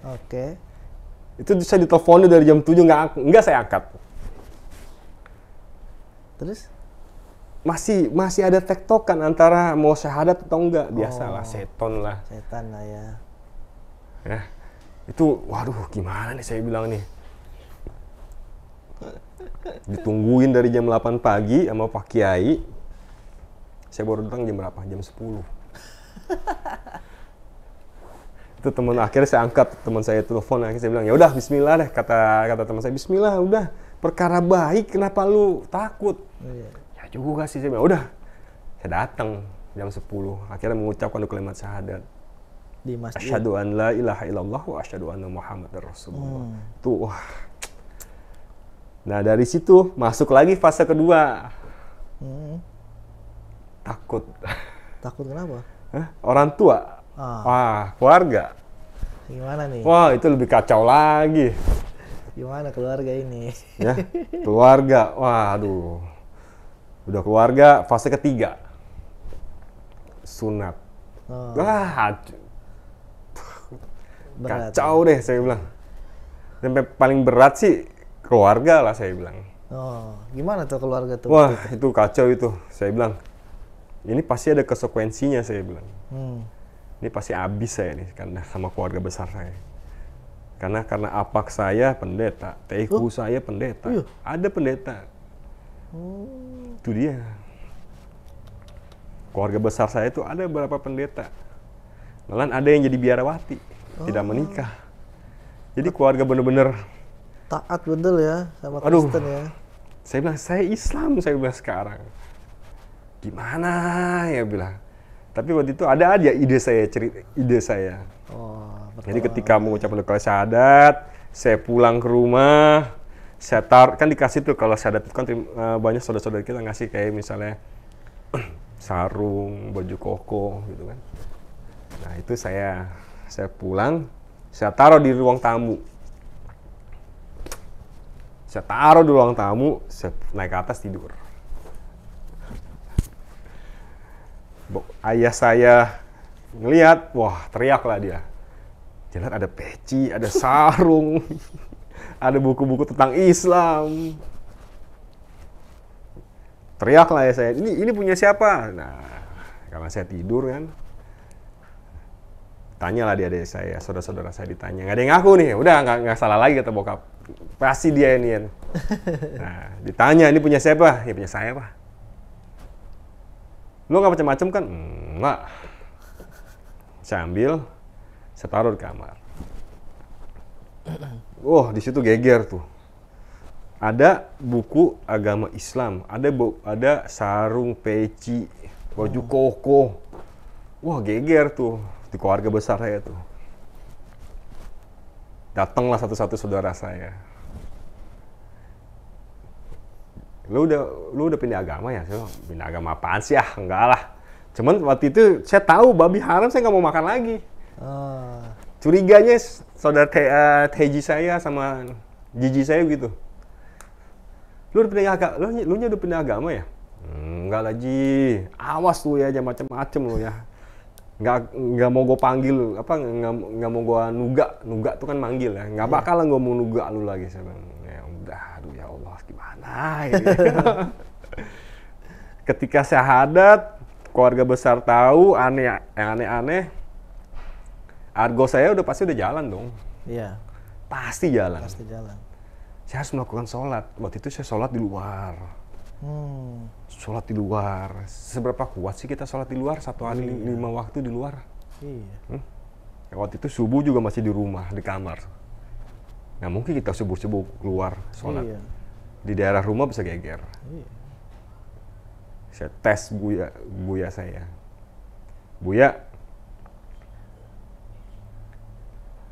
Oke. Okay. Itu saya diteleponnya dari jam 7, nggak, nggak saya angkat. Terus? Masih masih ada tektokan antara mau syahadat atau enggak, biasalah, oh, seton lah. Setan lah ya. Nah, itu waduh gimana nih saya bilang nih ditungguin dari jam 8 pagi sama Pak Kiai saya baru datang jam berapa jam 10 [LAUGHS] itu teman akhirnya saya angkat teman saya telepon akhirnya saya bilang ya udah Bismillah deh kata kata teman saya Bismillah udah perkara baik kenapa lu takut oh, iya. ya juga sih saya udah saya datang jam 10 akhirnya mengucapkan kalimat syahadat di masjid asyhadu an la ilaha illallah wa asyhadu anna muhammadar rasulullah hmm. tuh wah Nah dari situ masuk lagi fase kedua. Hmm. Takut. Takut kenapa? Hah? Orang tua. Ah. Wah keluarga. Gimana nih? Wah itu lebih kacau lagi. Gimana keluarga ini? Ya keluarga. Wah aduh. Udah keluarga fase ketiga. Sunat. Oh. Wah berat. kacau ya? deh saya bilang. Sampai paling berat sih keluarga lah saya bilang. Oh, gimana tuh keluarga tuh? Wah, itu? kacau itu. Saya bilang, ini pasti ada konsekuensinya saya bilang. Hmm. Ini pasti habis saya nih karena sama keluarga besar saya. Karena karena apak saya pendeta, teku oh. saya pendeta. Uyuh. Iya. Ada pendeta. Hmm. Itu dia. Keluarga besar saya itu ada beberapa pendeta. Malah ada yang jadi biarawati, oh. tidak menikah. Jadi keluarga bener-bener taat betul ya sama Aduh, Kristen ya. Saya bilang saya Islam saya bilang sekarang. Gimana ya bilang. Tapi waktu itu ada aja ide saya cerita ide saya. Oh, betul. Jadi ketika mengucapkan kalau syahadat, saya pulang ke rumah, saya tar kan dikasih tuh kalau syahadat kan eh, banyak saudara-saudara kita ngasih kayak misalnya [CLEARS THROAT] sarung, baju koko gitu kan. Nah, itu saya saya pulang, saya taruh di ruang tamu saya taruh di ruang tamu saya naik ke atas tidur ayah saya ngelihat wah teriaklah dia jalan ada peci ada sarung [LAUGHS] ada buku-buku tentang Islam teriaklah ya saya ini ini punya siapa nah karena saya tidur kan tanyalah dia dari saya saudara-saudara saya ditanya nggak ada yang ngaku nih udah nggak nggak salah lagi kata bokap pasti dia ini ya. [LAUGHS] Nah, ditanya ini punya siapa? Ya punya saya pak. Lo nggak macam-macam kan? Enggak. Saya ambil, saya taruh di kamar. Oh, di situ geger tuh. Ada buku agama Islam, ada ada sarung peci, baju hmm. koko. Wah, geger tuh di keluarga besar saya tuh datanglah satu-satu saudara saya lu udah lu udah pindah agama ya saya pindah agama apaan sih ya, enggak lah cuman waktu itu saya tahu babi haram saya nggak mau makan lagi ah. curiganya saudara te, uh, Teji saya sama Jiji saya gitu lu udah pindah agama lu, lu udah pindah agama ya hmm, enggak lah awas lu ya macam-macam lu ya nggak nggak mau gue panggil apa nggak nggak mau gue nuga nuga tuh kan manggil ya nggak iya. bakalan gue mau nuga lu lagi saya bilang ya udah aduh ya Allah gimana ya. [LAUGHS] ketika syahadat keluarga besar tahu aneh yang eh, aneh-aneh argo saya udah pasti udah jalan dong iya pasti jalan pasti jalan saya harus melakukan sholat waktu itu saya sholat di luar hmm sholat di luar seberapa kuat sih kita sholat di luar satu hari iya. lima waktu di luar iya hmm? Ya, waktu itu subuh juga masih di rumah di kamar Nah mungkin kita subuh subuh keluar sholat iya. di daerah rumah bisa geger iya. saya tes buya buya saya buya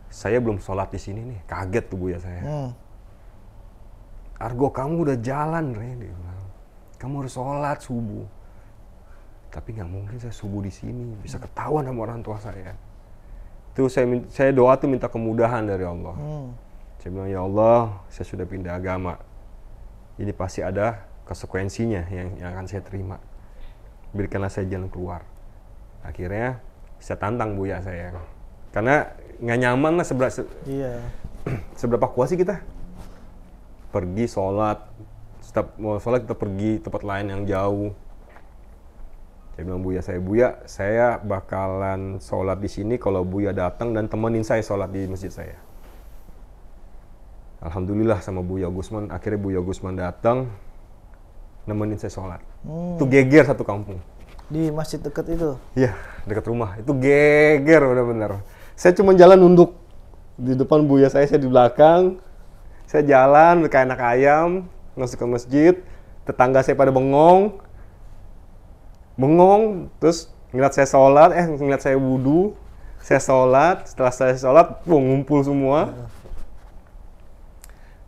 saya belum sholat di sini nih kaget tuh buya saya hmm. argo kamu udah jalan re kamu harus sholat subuh tapi nggak mungkin saya subuh di sini bisa hmm. ketahuan sama orang tua saya itu saya saya doa tuh minta kemudahan dari Allah hmm. saya bilang ya Allah saya sudah pindah agama ini pasti ada konsekuensinya yang, yang akan saya terima berikanlah saya jalan keluar akhirnya saya tantang buya saya karena nggak nyaman lah seberapa se yeah. Iya. [CLEARS THROAT] seberapa kuat sih kita pergi sholat tetap mau sholat kita pergi tempat lain yang jauh saya bilang Buya saya Buya saya bakalan sholat di sini kalau Buya datang dan temenin saya sholat di masjid saya Alhamdulillah sama Buya Gusman akhirnya Buya Gusman datang nemenin saya sholat hmm. itu geger satu kampung di masjid dekat itu iya dekat rumah itu geger benar-benar saya cuma jalan nunduk di depan Buya saya saya di belakang saya jalan kayak anak ayam masuk ke masjid tetangga saya pada bengong bengong terus ngeliat saya sholat eh ngeliat saya wudhu saya sholat setelah saya sholat wah ngumpul semua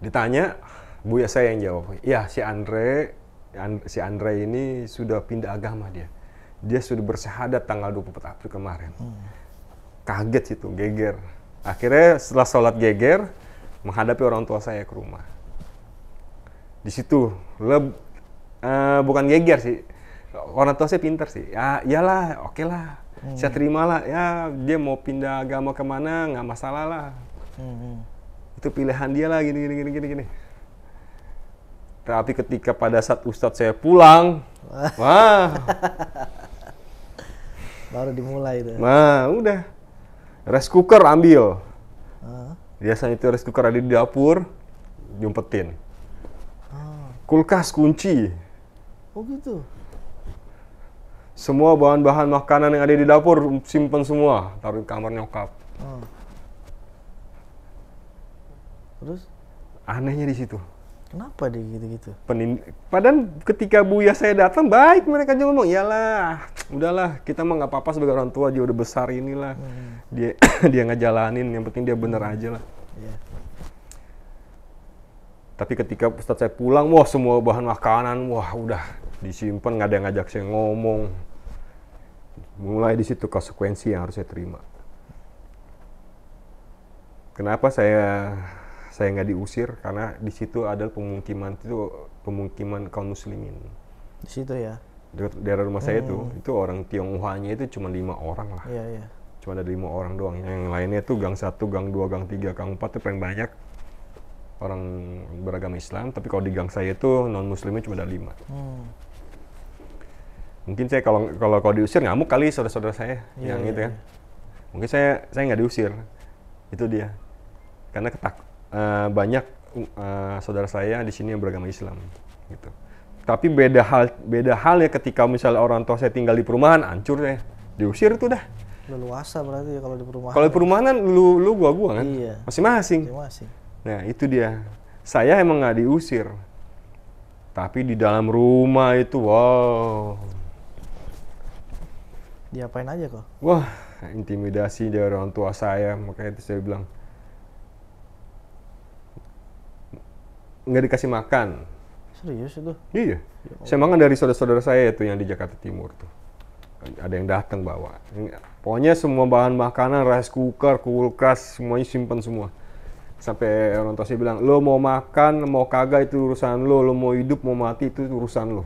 ditanya bu ya saya yang jawab ya si Andre si Andre ini sudah pindah agama dia dia sudah bersahadat tanggal 24 April kemarin hmm. kaget situ geger akhirnya setelah sholat geger menghadapi orang tua saya ke rumah di situ leb uh, bukan geger sih orang tua saya pinter sih ya iyalah oke okay lah hmm. saya terima lah ya dia mau pindah agama kemana nggak masalah lah hmm. itu pilihan dia lah gini gini gini gini gini tapi ketika pada saat ustadz saya pulang wah [LAUGHS] baru dimulai deh. nah udah rice cooker ambil uh. biasanya itu rice cooker ada di dapur jumpetin kulkas kunci. Oh gitu. Semua bahan-bahan makanan yang ada di dapur simpen semua, taruh di kamar nyokap. Oh. Terus? Anehnya di situ. Kenapa deh gitu-gitu? Penin Padahal ketika Buya saya datang, baik mereka juga ngomong, iyalah, udahlah, kita mah nggak apa-apa sebagai orang tua, juga udah besar inilah. Hmm. Dia [COUGHS] dia ngejalanin, yang penting dia bener aja lah tapi ketika Ustadz saya pulang wah semua bahan makanan wah udah disimpan nggak ada yang ngajak saya ngomong mulai di situ konsekuensi yang harus saya terima kenapa saya saya nggak diusir karena di situ ada pemukiman itu pemukiman kaum muslimin di situ ya di daerah rumah hmm. saya itu hmm. itu orang Tionghoa-nya itu cuma lima orang lah iya, iya. cuma ada lima orang doang yang lainnya itu gang satu gang dua gang tiga gang empat itu paling banyak orang beragama Islam, tapi kalau di gang saya itu non Muslimnya cuma ada lima. Hmm. Mungkin saya kalau kalau kalau diusir ngamuk kali saudara-saudara saya yeah, yang yeah, itu kan. Ya. Iya. Mungkin saya saya nggak diusir, itu dia. Karena ketak uh, banyak uh, saudara saya di sini yang beragama Islam, gitu. Tapi beda hal beda hal ya ketika misalnya orang tua saya tinggal di perumahan, hancur ya, diusir tuh dah. Leluasa berarti ya kalau di perumahan. Kalau di perumahan kan lu lu gua gua kan. Iya. Masing-masing. Masing-masing. Nah itu dia. Saya emang nggak diusir. Tapi di dalam rumah itu wow. Diapain aja kok? Wah, intimidasi dari orang tua saya. Makanya itu saya bilang nggak dikasih makan. Serius itu? Iya. Ya, saya makan dari saudara-saudara saya itu yang di Jakarta Timur tuh. Ada yang datang bawa. Pokoknya semua bahan makanan, rice cooker, kulkas, semuanya simpan semua sampai orang tua saya bilang lo mau makan mau kagak itu urusan lo lo mau hidup mau mati itu urusan lo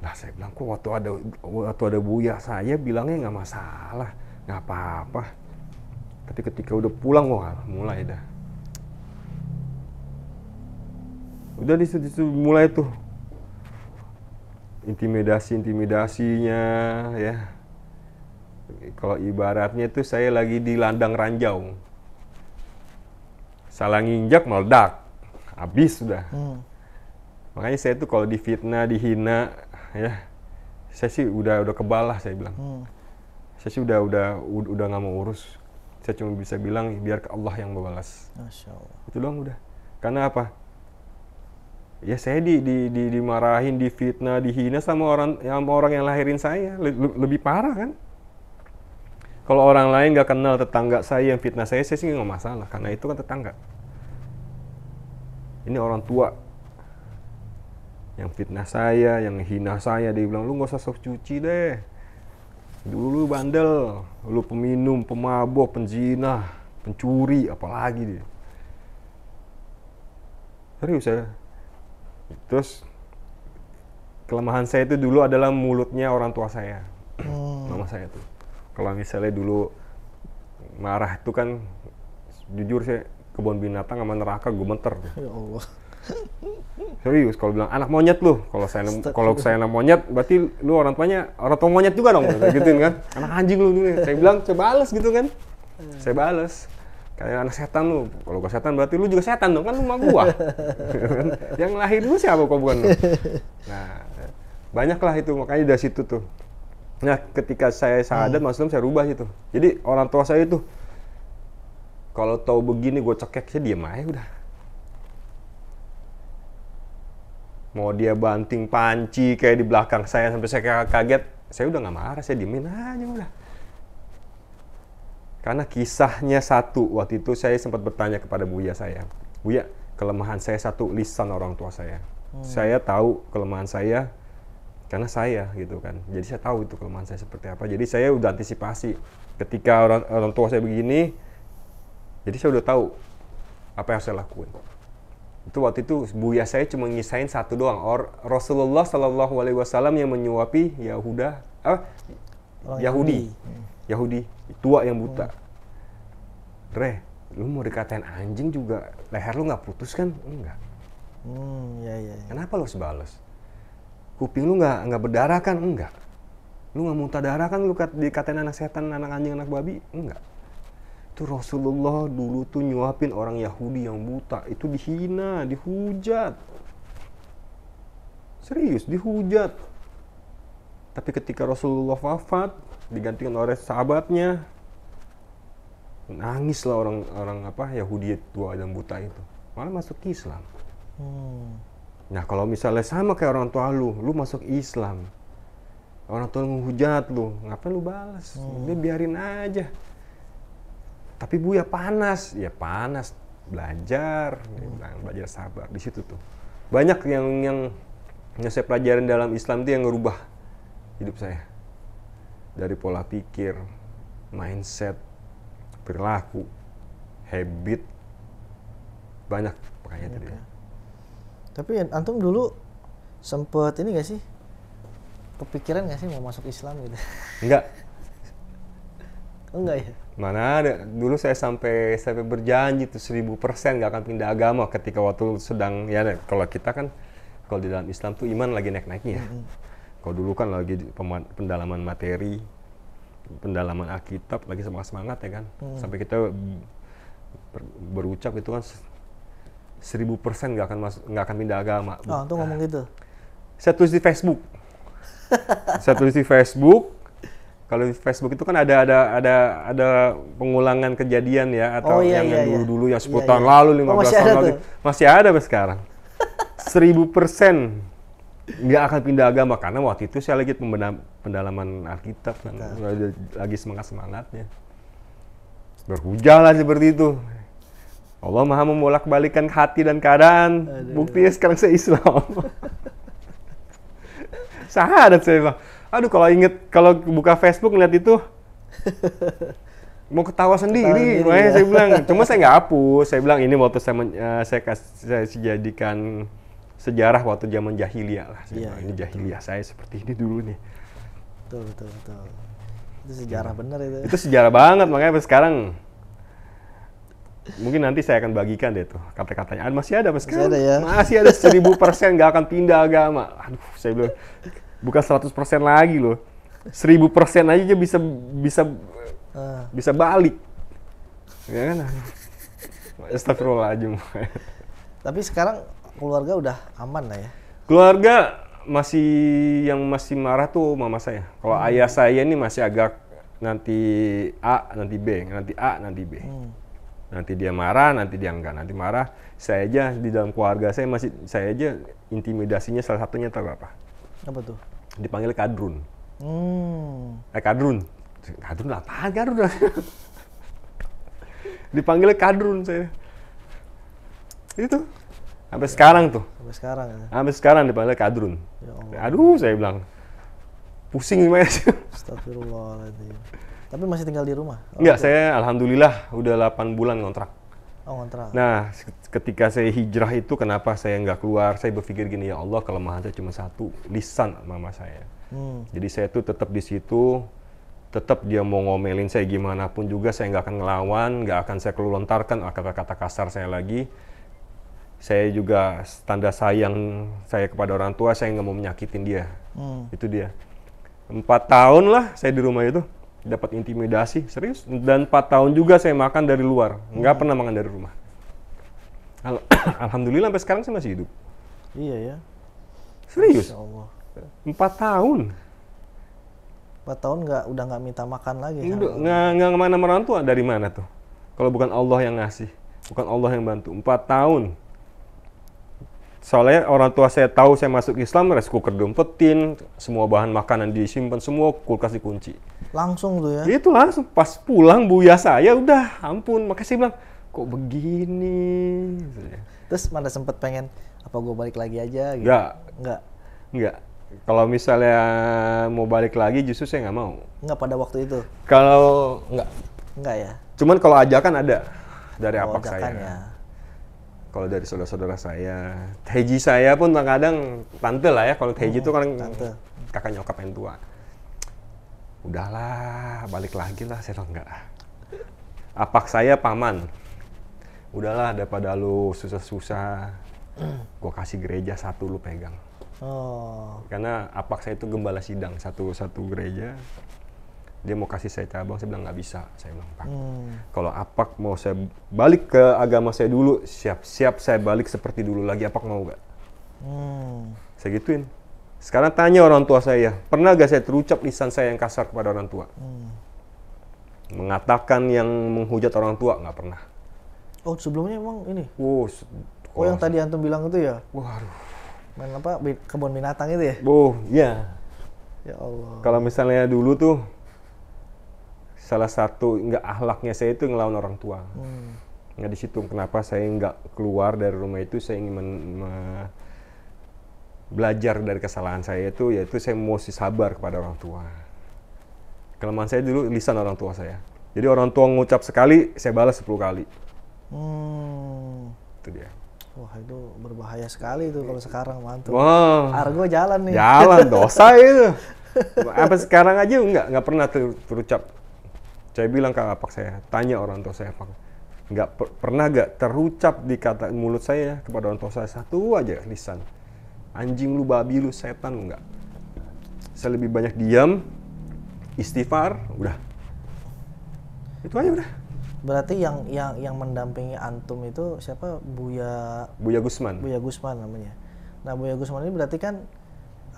nah saya bilang kok waktu ada waktu ada buya saya bilangnya nggak masalah nggak apa-apa tapi ketika udah pulang wah mulai dah udah di situ mulai tuh intimidasi intimidasinya ya kalau ibaratnya itu saya lagi di landang ranjau salah nginjak meledak habis sudah hmm. makanya saya tuh kalau difitnah dihina ya saya sih udah udah kebal lah saya bilang hmm. saya sih udah udah udah nggak mau urus saya cuma bisa bilang biar Allah yang membalas itu doang udah karena apa ya saya di, di, di dimarahin difitnah dihina sama orang yang orang yang lahirin saya lebih parah kan kalau orang lain nggak kenal tetangga saya yang fitnah saya, saya sih nggak masalah karena itu kan tetangga. Ini orang tua yang fitnah saya, yang hina saya, dia bilang lu nggak usah sok cuci deh. Dulu lu bandel, lu peminum, pemabok, penzina, pencuri, apalagi dia. Serius ya? Terus kelemahan saya itu dulu adalah mulutnya orang tua saya, hmm. mama saya tuh kalau misalnya dulu marah itu kan jujur sih kebun binatang sama neraka gue menter Ya Allah. [LAUGHS] Serius kalau bilang anak monyet lu, kalau saya kalau saya anak monyet berarti lu orang tuanya orang tua monyet juga dong gituin kan. [LAUGHS] Anak anjing lu ini Saya bilang saya balas gitu kan. Hmm. Saya balas. Kayak anak setan lu. Kalau gue setan berarti lu juga setan dong kan lu mah gua. [LAUGHS] Gitu kan. Yang lahir lu siapa kok bukan lu. Nah, banyaklah itu makanya dari situ tuh Nah, ketika saya sadar, hmm. Muslim saya rubah itu. Jadi orang tua saya itu kalau tahu begini gue cekek sih dia aja udah. Mau dia banting panci kayak di belakang saya sampai saya kaget, saya udah nggak marah, saya diemin aja udah. Karena kisahnya satu, waktu itu saya sempat bertanya kepada Buya saya, Buya, kelemahan saya satu lisan orang tua saya. Hmm. Saya tahu kelemahan saya karena saya gitu kan jadi saya tahu itu kelemahan saya seperti apa jadi saya udah antisipasi ketika orang orang tua saya begini jadi saya udah tahu apa yang saya lakuin itu waktu itu buya saya cuma ngisain satu doang Or, Rasulullah Shallallahu Alaihi Wasallam yang menyuapi Yahuda ah, oh, Yahudi Yahudi tua yang hmm. buta hmm. Reh lu mau dikatain anjing juga leher lu nggak putus kan enggak hmm, ya, ya, ya. kenapa lu sebalas? kuping lu nggak nggak berdarah kan enggak lu nggak muntah darah kan lu kat, dikatain anak setan anak anjing anak babi enggak itu Rasulullah dulu tuh nyuapin orang Yahudi yang buta itu dihina dihujat serius dihujat tapi ketika Rasulullah wafat digantikan oleh sahabatnya nangislah orang orang apa Yahudi tua dan buta itu malah masuk Islam hmm. Nah kalau misalnya sama kayak orang tua lu, lu masuk Islam, orang tua lu menghujat lu, ngapain lu balas? Hmm. Dia biarin aja. Tapi bu ya panas, ya panas. Belajar, hmm. belajar sabar di situ tuh. Banyak yang yang yang saya pelajarin dalam Islam itu yang ngerubah hidup saya dari pola pikir, mindset, perilaku, habit banyak makanya tadi. Ya tapi antum dulu sempet ini gak sih kepikiran gak sih mau masuk Islam gitu enggak [LAUGHS] enggak ya mana ada dulu saya sampai sampai berjanji tuh seribu persen gak akan pindah agama ketika waktu sedang ya kalau kita kan kalau di dalam Islam tuh iman lagi naik naiknya mm-hmm. kalau dulu kan lagi pendalaman materi pendalaman Alkitab lagi semangat semangat ya kan mm. sampai kita ber, berucap itu kan seribu persen nggak akan masuk nggak akan pindah agama. Oh, ah, tuh ngomong gitu. Saya tulis di Facebook. [LAUGHS] saya tulis di Facebook. Kalau di Facebook itu kan ada ada ada ada pengulangan kejadian ya atau oh, iya, yang iya, dulu dulu yang 10 iya. Iya, iya, tahun lalu, lima oh, belas tahun lalu masih ada sampai sekarang. seribu persen nggak akan pindah agama karena waktu itu saya lagi pendalaman Alkitab dan lagi semangat semangatnya berhujalah seperti itu Allah maha membolak balikan hati dan keadaan. Aduh. Buktinya sekarang saya Islam. Sahadat [LAUGHS] saya bilang. Aduh kalau inget, kalau buka Facebook lihat itu, mau ketawa sendiri. Ketawa ya. saya bilang, [LAUGHS] cuma saya nggak hapus. Saya bilang ini waktu saya, men, uh, saya, kasih, saya jadikan sejarah waktu zaman jahiliyah lah. Saya ya, bilang, iya, ini jahiliyah saya seperti ini dulu nih. Betul, betul, betul. Itu sejarah benar itu. Itu sejarah banget, makanya sekarang mungkin nanti saya akan bagikan deh tuh kata-katanya. Ah, masih ada mas Masih ada ya. Masih ada seribu persen nggak akan pindah agama. Aduh, saya bilang bukan seratus persen lagi loh. Seribu persen aja bisa bisa bisa ah. bisa balik. Ya kan? Astagfirullahaladzim. Tapi sekarang keluarga udah aman lah ya. Keluarga masih yang masih marah tuh mama saya. Kalau hmm. ayah saya ini masih agak nanti A, nanti B, nanti A, nanti B. Hmm nanti dia marah nanti dia enggak nanti marah saya aja di dalam keluarga saya masih saya aja intimidasinya salah satunya tahu apa apa tuh dipanggil kadrun hmm. eh kadrun kadrun apa kadrun [LAUGHS] dipanggil kadrun saya itu sampai ya, sekarang tuh sampai sekarang ya. sampai sekarang dipanggil kadrun ya Allah. aduh saya bilang pusing gimana sih Astagfirullahaladzim tapi masih tinggal di rumah? Oh, Enggak, okay. saya alhamdulillah udah 8 bulan kontrak. Oh, kontrak. Nah, ketika saya hijrah itu kenapa saya nggak keluar? Saya berpikir gini, ya Allah kelemahan saya cuma satu, lisan mama saya. Hmm. Jadi saya tuh tetap di situ, tetap dia mau ngomelin saya gimana pun juga saya nggak akan ngelawan, nggak akan saya kelulontarkan kata-kata kasar saya lagi. Saya juga tanda sayang saya kepada orang tua, saya nggak mau menyakitin dia. Hmm. Itu dia. Empat tahun lah saya di rumah itu dapat intimidasi serius dan 4 tahun juga saya makan dari luar nggak hmm. pernah makan dari rumah Al [COUGHS] alhamdulillah sampai sekarang saya masih hidup iya ya serius empat tahun empat tahun nggak udah nggak minta makan lagi nggak nggak kemana orang tua dari mana tuh kalau bukan Allah yang ngasih bukan Allah yang bantu empat tahun soalnya orang tua saya tahu saya masuk Islam resiko kerdum petin semua bahan makanan disimpan semua kulkas dikunci Langsung tuh ya? Itu langsung. Pas pulang buya saya udah ampun. makasih saya bilang, kok begini? Terus mana sempet pengen, apa gue balik lagi aja gitu? nggak nggak Nggak. Kalau misalnya mau balik lagi justru saya nggak mau. Nggak pada waktu itu? Kalau nggak. Nggak ya? Cuman kalau ajakan ada dari apa oh, apak saya. Ya. Kalau dari saudara-saudara saya, Teji saya pun kadang tante lah ya. Kalau Teji itu oh, hmm, kan tante. kakak nyokap yang tua udahlah balik lagi lah saya bilang enggak apak saya paman udahlah daripada lu susah-susah gue kasih gereja satu lu pegang oh. karena apak saya itu gembala sidang satu satu gereja dia mau kasih saya cabang saya bilang nggak bisa saya bilang pak hmm. kalau apak mau saya balik ke agama saya dulu siap siap saya balik seperti dulu lagi apak mau gak hmm. saya gituin sekarang tanya orang tua saya, pernah gak saya terucap lisan saya yang kasar kepada orang tua? Hmm. Mengatakan yang menghujat orang tua nggak pernah. Oh sebelumnya emang ini? Oh, se oh, oh yang tadi antum bilang itu ya? Waduh. Main apa? Kebun binatang itu ya? Oh iya. Ya Allah. Kalau misalnya dulu tuh salah satu nggak ahlaknya saya itu ngelawan orang tua. Hmm. Nggak di situ kenapa saya nggak keluar dari rumah itu saya ingin men, men belajar dari kesalahan saya itu yaitu saya mesti sabar kepada orang tua. Kelemahan saya dulu lisan orang tua saya. Jadi orang tua ngucap sekali, saya balas 10 kali. Hmm. Itu dia. Wah itu berbahaya sekali itu kalau sekarang mantu. Wah. Argo jalan nih. Jalan dosa [LAUGHS] itu. Apa sekarang aja nggak nggak pernah ter, terucap. Saya bilang ke apa saya, tanya orang tua saya apa? Nggak per, pernah nggak terucap di kata mulut saya kepada orang tua saya satu aja lisan anjing lu babi lu setan lu enggak saya lebih banyak diam istighfar udah itu aja udah berarti yang yang yang mendampingi antum itu siapa Buya Buya Gusman Buya Gusman namanya nah Buya Gusman ini berarti kan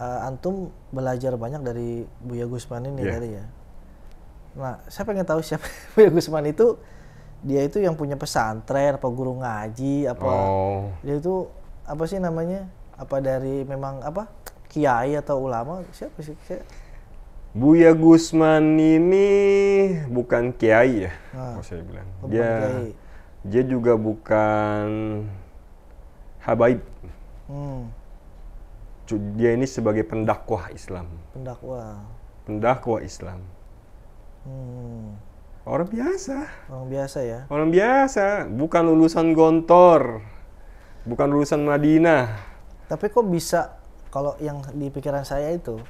uh, antum belajar banyak dari Buya Gusman ini yeah. tadi ya nah saya pengen tahu siapa [LAUGHS] Buya Gusman itu dia itu yang punya pesantren apa guru ngaji apa oh. dia itu apa sih namanya apa dari memang apa kiai atau ulama siapa sih Buya Gusman ini bukan kiai ya, mau ah. saya bilang. Oh, dia kiai. dia juga bukan habaib. Hmm. Dia ini sebagai pendakwah Islam. Pendakwah. Pendakwah Islam. Hmm. Orang biasa. Orang biasa ya. Orang biasa, bukan lulusan Gontor, bukan lulusan Madinah tapi kok bisa kalau yang di pikiran saya itu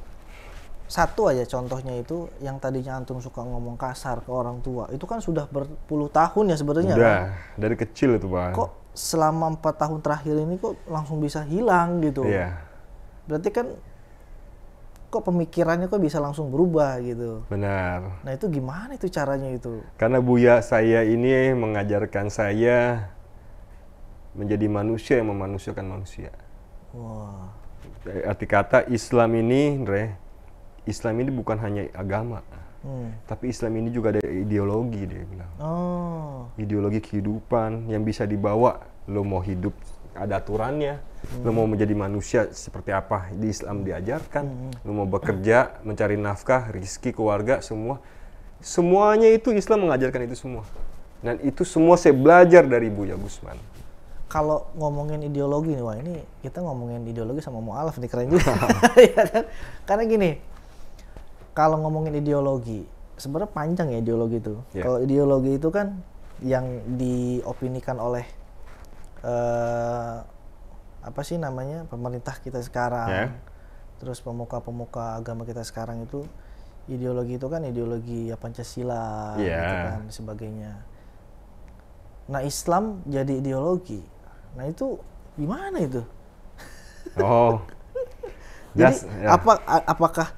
satu aja contohnya itu yang tadinya antum suka ngomong kasar ke orang tua itu kan sudah berpuluh tahun ya sebenarnya udah kan? dari kecil itu pak. kok selama empat tahun terakhir ini kok langsung bisa hilang gitu iya. berarti kan kok pemikirannya kok bisa langsung berubah gitu benar nah itu gimana itu caranya itu karena buya saya ini mengajarkan saya menjadi manusia yang memanusiakan manusia Wah. Wow. Arti kata Islam ini, Re, Islam ini bukan hanya agama, hmm. tapi Islam ini juga ada ideologi dia bilang. Oh. Ideologi kehidupan yang bisa dibawa lo mau hidup ada aturannya. Hmm. Lo mau menjadi manusia seperti apa di Islam diajarkan. Hmm, hmm. Lo mau bekerja, mencari nafkah, rizki keluarga semua. Semuanya itu Islam mengajarkan itu semua. Dan itu semua saya belajar dari Buya Gusman kalau ngomongin ideologi nih wah ini kita ngomongin ideologi sama mualaf nih keren juga [LAUGHS] [LAUGHS] iya kan? karena gini kalau ngomongin ideologi sebenarnya panjang ya ideologi itu yeah. kalau ideologi itu kan yang diopinikan oleh uh, apa sih namanya pemerintah kita sekarang yeah. terus pemuka-pemuka agama kita sekarang itu ideologi itu kan ideologi ya Pancasila yeah. gitu kan sebagainya nah Islam jadi ideologi Nah itu gimana itu? Oh. [LAUGHS] Jadi yes, ya. yeah. apa apakah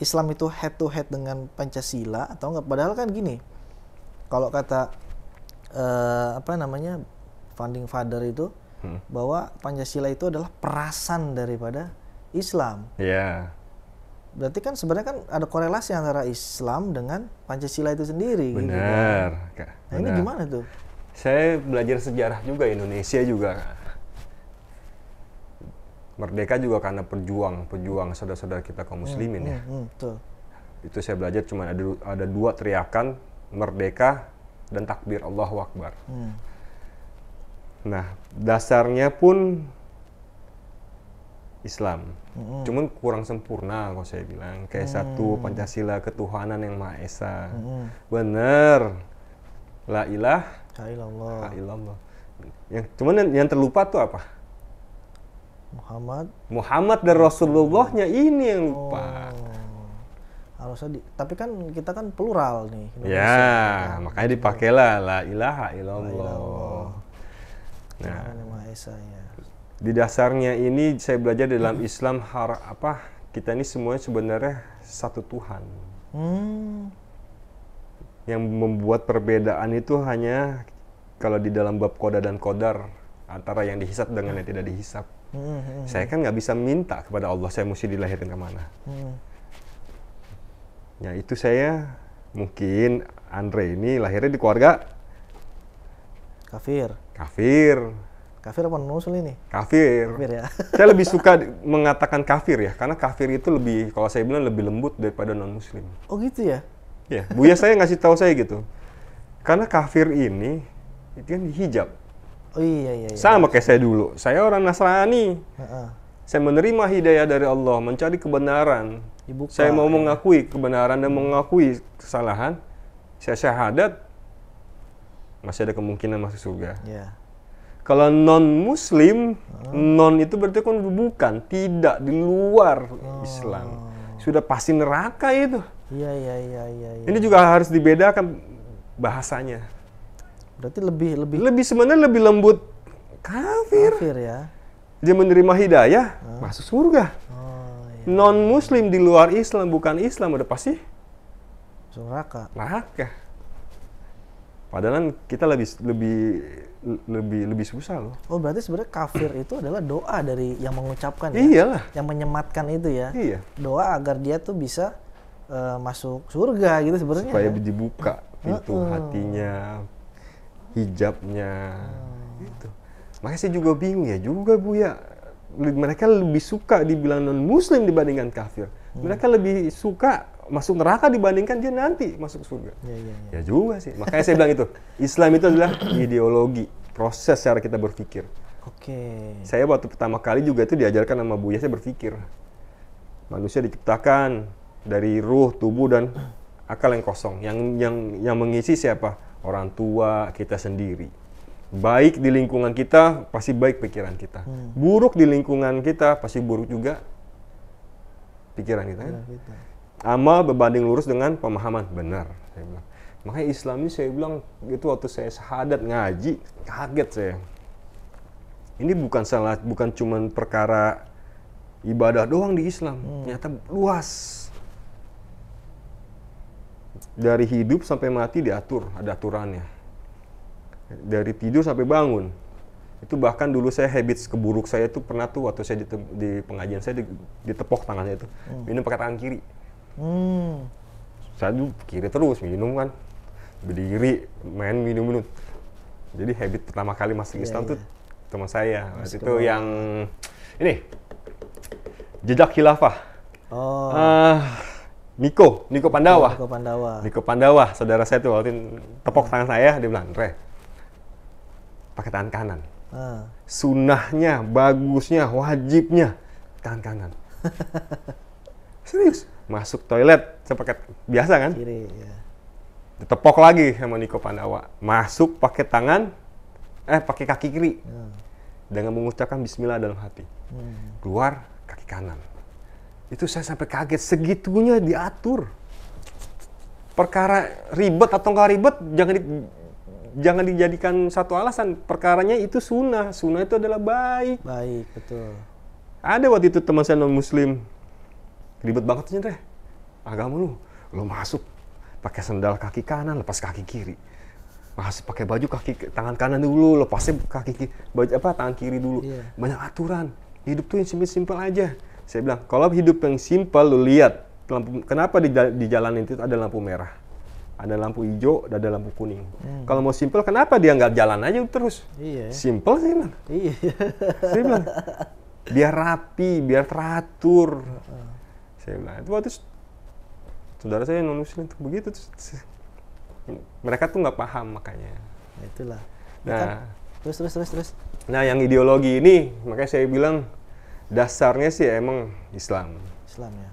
Islam itu head to head dengan Pancasila atau enggak? Padahal kan gini, kalau kata uh, apa namanya founding father itu hmm. bahwa Pancasila itu adalah perasan daripada Islam. Iya. Yeah. Berarti kan sebenarnya kan ada korelasi antara Islam dengan Pancasila itu sendiri. Gitu kan? Benar. Gitu. Nah Bener. ini gimana tuh? saya belajar sejarah juga Indonesia juga merdeka juga karena perjuang perjuang saudara-saudara kita kaum muslimin hmm, ya hmm, hmm, hmm itu saya belajar cuma ada ada dua teriakan merdeka dan takbir Allahu Akbar hmm. nah dasarnya pun Islam hmm. cuman kurang sempurna kalau saya bilang kayak hmm. satu Pancasila ketuhanan yang maha esa hmm. bener la ilah Allah, Hailallah. Yang cuman yang, yang terlupa tuh apa? Muhammad. Muhammad dan Rasulullahnya ini yang lupa. Oh. Harusnya di, tapi kan kita kan plural nih. Indonesia, ya, makanya dipakailah la ilaha illallah. nah, ya. Di dasarnya ini saya belajar dalam Islam har apa kita ini semuanya sebenarnya satu Tuhan. Hmm yang membuat perbedaan itu hanya kalau di dalam bab koda dan kodar antara yang dihisap dengan yang tidak dihisap. Hmm, hmm, hmm. Saya kan nggak bisa minta kepada Allah saya mesti dilahirkan kemana. Hmm. Ya itu saya mungkin Andre ini lahirnya di keluarga kafir. Kafir. Kafir apa nusul ini? Kafir. Kafir ya. [LAUGHS] Saya lebih suka mengatakan kafir ya, karena kafir itu lebih kalau saya bilang lebih lembut daripada non muslim. Oh gitu ya? ya, buya saya ngasih tahu saya gitu. Karena kafir ini itu kan hijab. Oh iya iya. iya. Sama kayak saya dulu. Saya orang Nasrani. Uh -uh. Saya menerima hidayah dari Allah, mencari kebenaran. Dibuka, saya mau ya. mengakui kebenaran dan mengakui kesalahan. Saya syahadat masih ada kemungkinan masuk surga. Yeah. Kalau non muslim, non itu berarti kan bukan, tidak di luar oh. Islam. Sudah pasti neraka itu. Iya iya iya iya. Ya. Ini juga harus dibedakan bahasanya. Berarti lebih lebih lebih sebenarnya lebih lembut kafir. Kafir ya. Dia menerima hidayah hmm. masuk surga. Oh, iya. Non muslim di luar Islam bukan Islam udah pasti neraka. Neraka. Padahal kan kita lebih lebih lebih lebih susah loh. Oh berarti sebenarnya kafir itu adalah doa dari yang mengucapkan ya. Iyalah. Yang menyematkan itu ya. Iya. Doa agar dia tuh bisa uh, masuk surga gitu sebenarnya supaya ya. dibuka pintu uh -uh. hatinya hijabnya uh. gitu makanya saya juga bingung ya juga bu ya mereka lebih suka dibilang non muslim dibandingkan kafir hmm. mereka lebih suka masuk neraka dibandingkan dia nanti masuk surga ya, ya, ya. ya juga sih makanya saya bilang itu Islam itu adalah ideologi proses cara kita berpikir Oke. Okay. Saya waktu pertama kali juga itu diajarkan sama Buya saya berpikir. Manusia diciptakan dari ruh tubuh dan akal yang kosong yang yang yang mengisi siapa orang tua kita sendiri baik di lingkungan kita pasti baik pikiran kita hmm. buruk di lingkungan kita pasti buruk juga pikiran kita kan? Iya, gitu. amal berbanding lurus dengan pemahaman benar saya bilang makanya Islam ini saya bilang itu waktu saya sehadat ngaji kaget saya ini bukan salah bukan cuman perkara ibadah doang di Islam hmm. ternyata luas dari hidup sampai mati diatur, ada aturannya. Dari tidur sampai bangun. Itu bahkan dulu saya habits keburuk saya itu pernah tuh waktu saya di, pengajian saya ditepok tangannya itu. Hmm. Minum pakai tangan kiri. Hmm. Saya dulu kiri terus minum kan. Berdiri, main minum-minum. Jadi habit pertama kali masuk yeah, Islam yeah. tuh iya. teman saya. Mas itu kemana? yang ini jejak khilafah. Oh. Uh, Niko, Niko Pandawa. Niko Pandawa. Niko Pandawa, saudara saya tuh waktu tepok tangan saya, dia bilang, Re, pakai tangan kanan. Ah. Sunahnya, bagusnya, wajibnya, tangan kanan. [LAUGHS] Serius, masuk toilet, saya pakai biasa kan? Kiri, ya. Ditepok lagi sama Niko Pandawa. Masuk pakai tangan, eh pakai kaki kiri. Ah. Dengan mengucapkan bismillah dalam hati. Hmm. Keluar, kaki kanan itu saya sampai kaget segitunya diatur. Perkara ribet atau nggak ribet jangan di, jangan dijadikan satu alasan. Perkaranya itu sunnah. Sunnah itu adalah baik. Baik, betul. Ada waktu itu teman saya non muslim ribet banget tuh deh. Agama lu, lu masuk pakai sendal kaki kanan, lepas kaki kiri masih pakai baju kaki tangan kanan dulu lepasnya kaki, baju apa tangan kiri dulu yeah. banyak aturan hidup tuh yang simpel-simpel aja saya bilang, kalau hidup yang simpel lu lihat lampu kenapa di, di jalan itu ada lampu merah? Ada lampu hijau, ada lampu kuning. Hmm. Kalau mau simpel, kenapa dia nggak jalan aja terus? Iya. Simpel sih bilang. Iya. saya bilang, biar rapi, biar teratur. Uh. Saya bilang, itu waktu saudara saya non muslim tuh begitu. Terus, mereka tuh nggak paham makanya. Itulah. Nah, Bukan? Nah, terus terus terus terus. Nah, yang ideologi ini makanya saya bilang dasarnya sih emang Islam. Islam ya.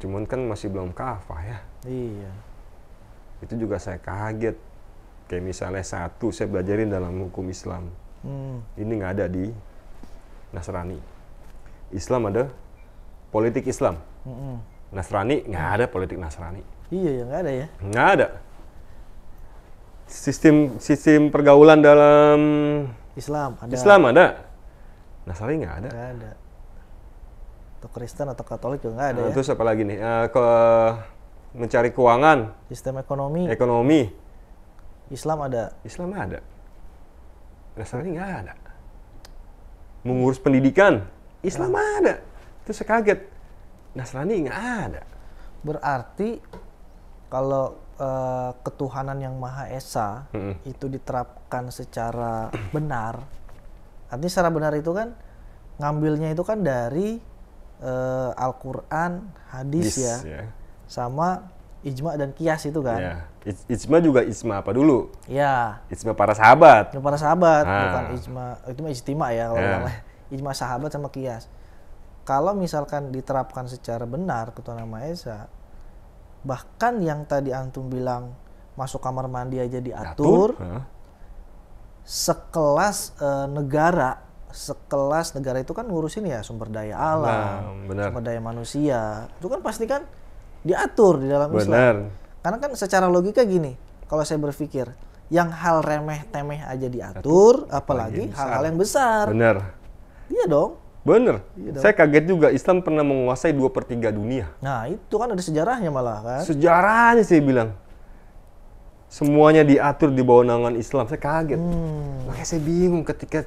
Cuman kan masih belum kafah ya. Iya. Itu juga saya kaget. Kayak misalnya satu saya belajarin dalam hukum Islam. Hmm. Ini nggak ada di Nasrani. Islam ada politik Islam. Mm -mm. Nasrani nggak ada politik Nasrani. Iya ya nggak ada ya. Nggak ada. Sistem sistem pergaulan dalam Islam ada. Islam ada. Nasrani nggak ada. Nggak ada atau Kristen atau Katolik juga nggak ada nah, ya. Terus apa lagi nih? Uh, ke mencari keuangan. Sistem ekonomi. Ekonomi. Islam ada. Islam ada. Nasrani nggak ada. Mengurus pendidikan. Islam ya. ada. itu saya Nasrani nggak ada. Berarti kalau uh, ketuhanan yang maha esa -hmm. itu diterapkan secara benar. Artinya secara benar itu kan ngambilnya itu kan dari uh, Al-Qur'an, hadis yes, ya. Yeah. Sama ijma dan kias itu kan. Yeah. Ijma juga ijma apa dulu? Ya. Yeah. Ijma para sahabat. Ijma para sahabat, ah. bukan ijma itu mah ijtima ya kalau yeah. Ya. namanya. [LAUGHS] Ijma sahabat sama kias. Kalau misalkan diterapkan secara benar ketuhanan Maha Esa, bahkan yang tadi antum bilang masuk kamar mandi aja diatur, Atur. sekelas uh, negara sekelas negara itu kan ngurusin ya sumber daya alam, nah, bener. sumber daya manusia. Itu kan pasti kan diatur di dalam bener. Islam. Karena kan secara logika gini, kalau saya berpikir, yang hal remeh temeh aja diatur, Atur. apalagi hal-hal yang besar. Bener. Iya dong. Bener. Iya Saya kaget juga Islam pernah menguasai dua per tiga dunia. Nah itu kan ada sejarahnya malah kan. Sejarahnya sih bilang semuanya diatur di bawah naungan Islam. Saya kaget. Hmm. Makanya saya bingung ketika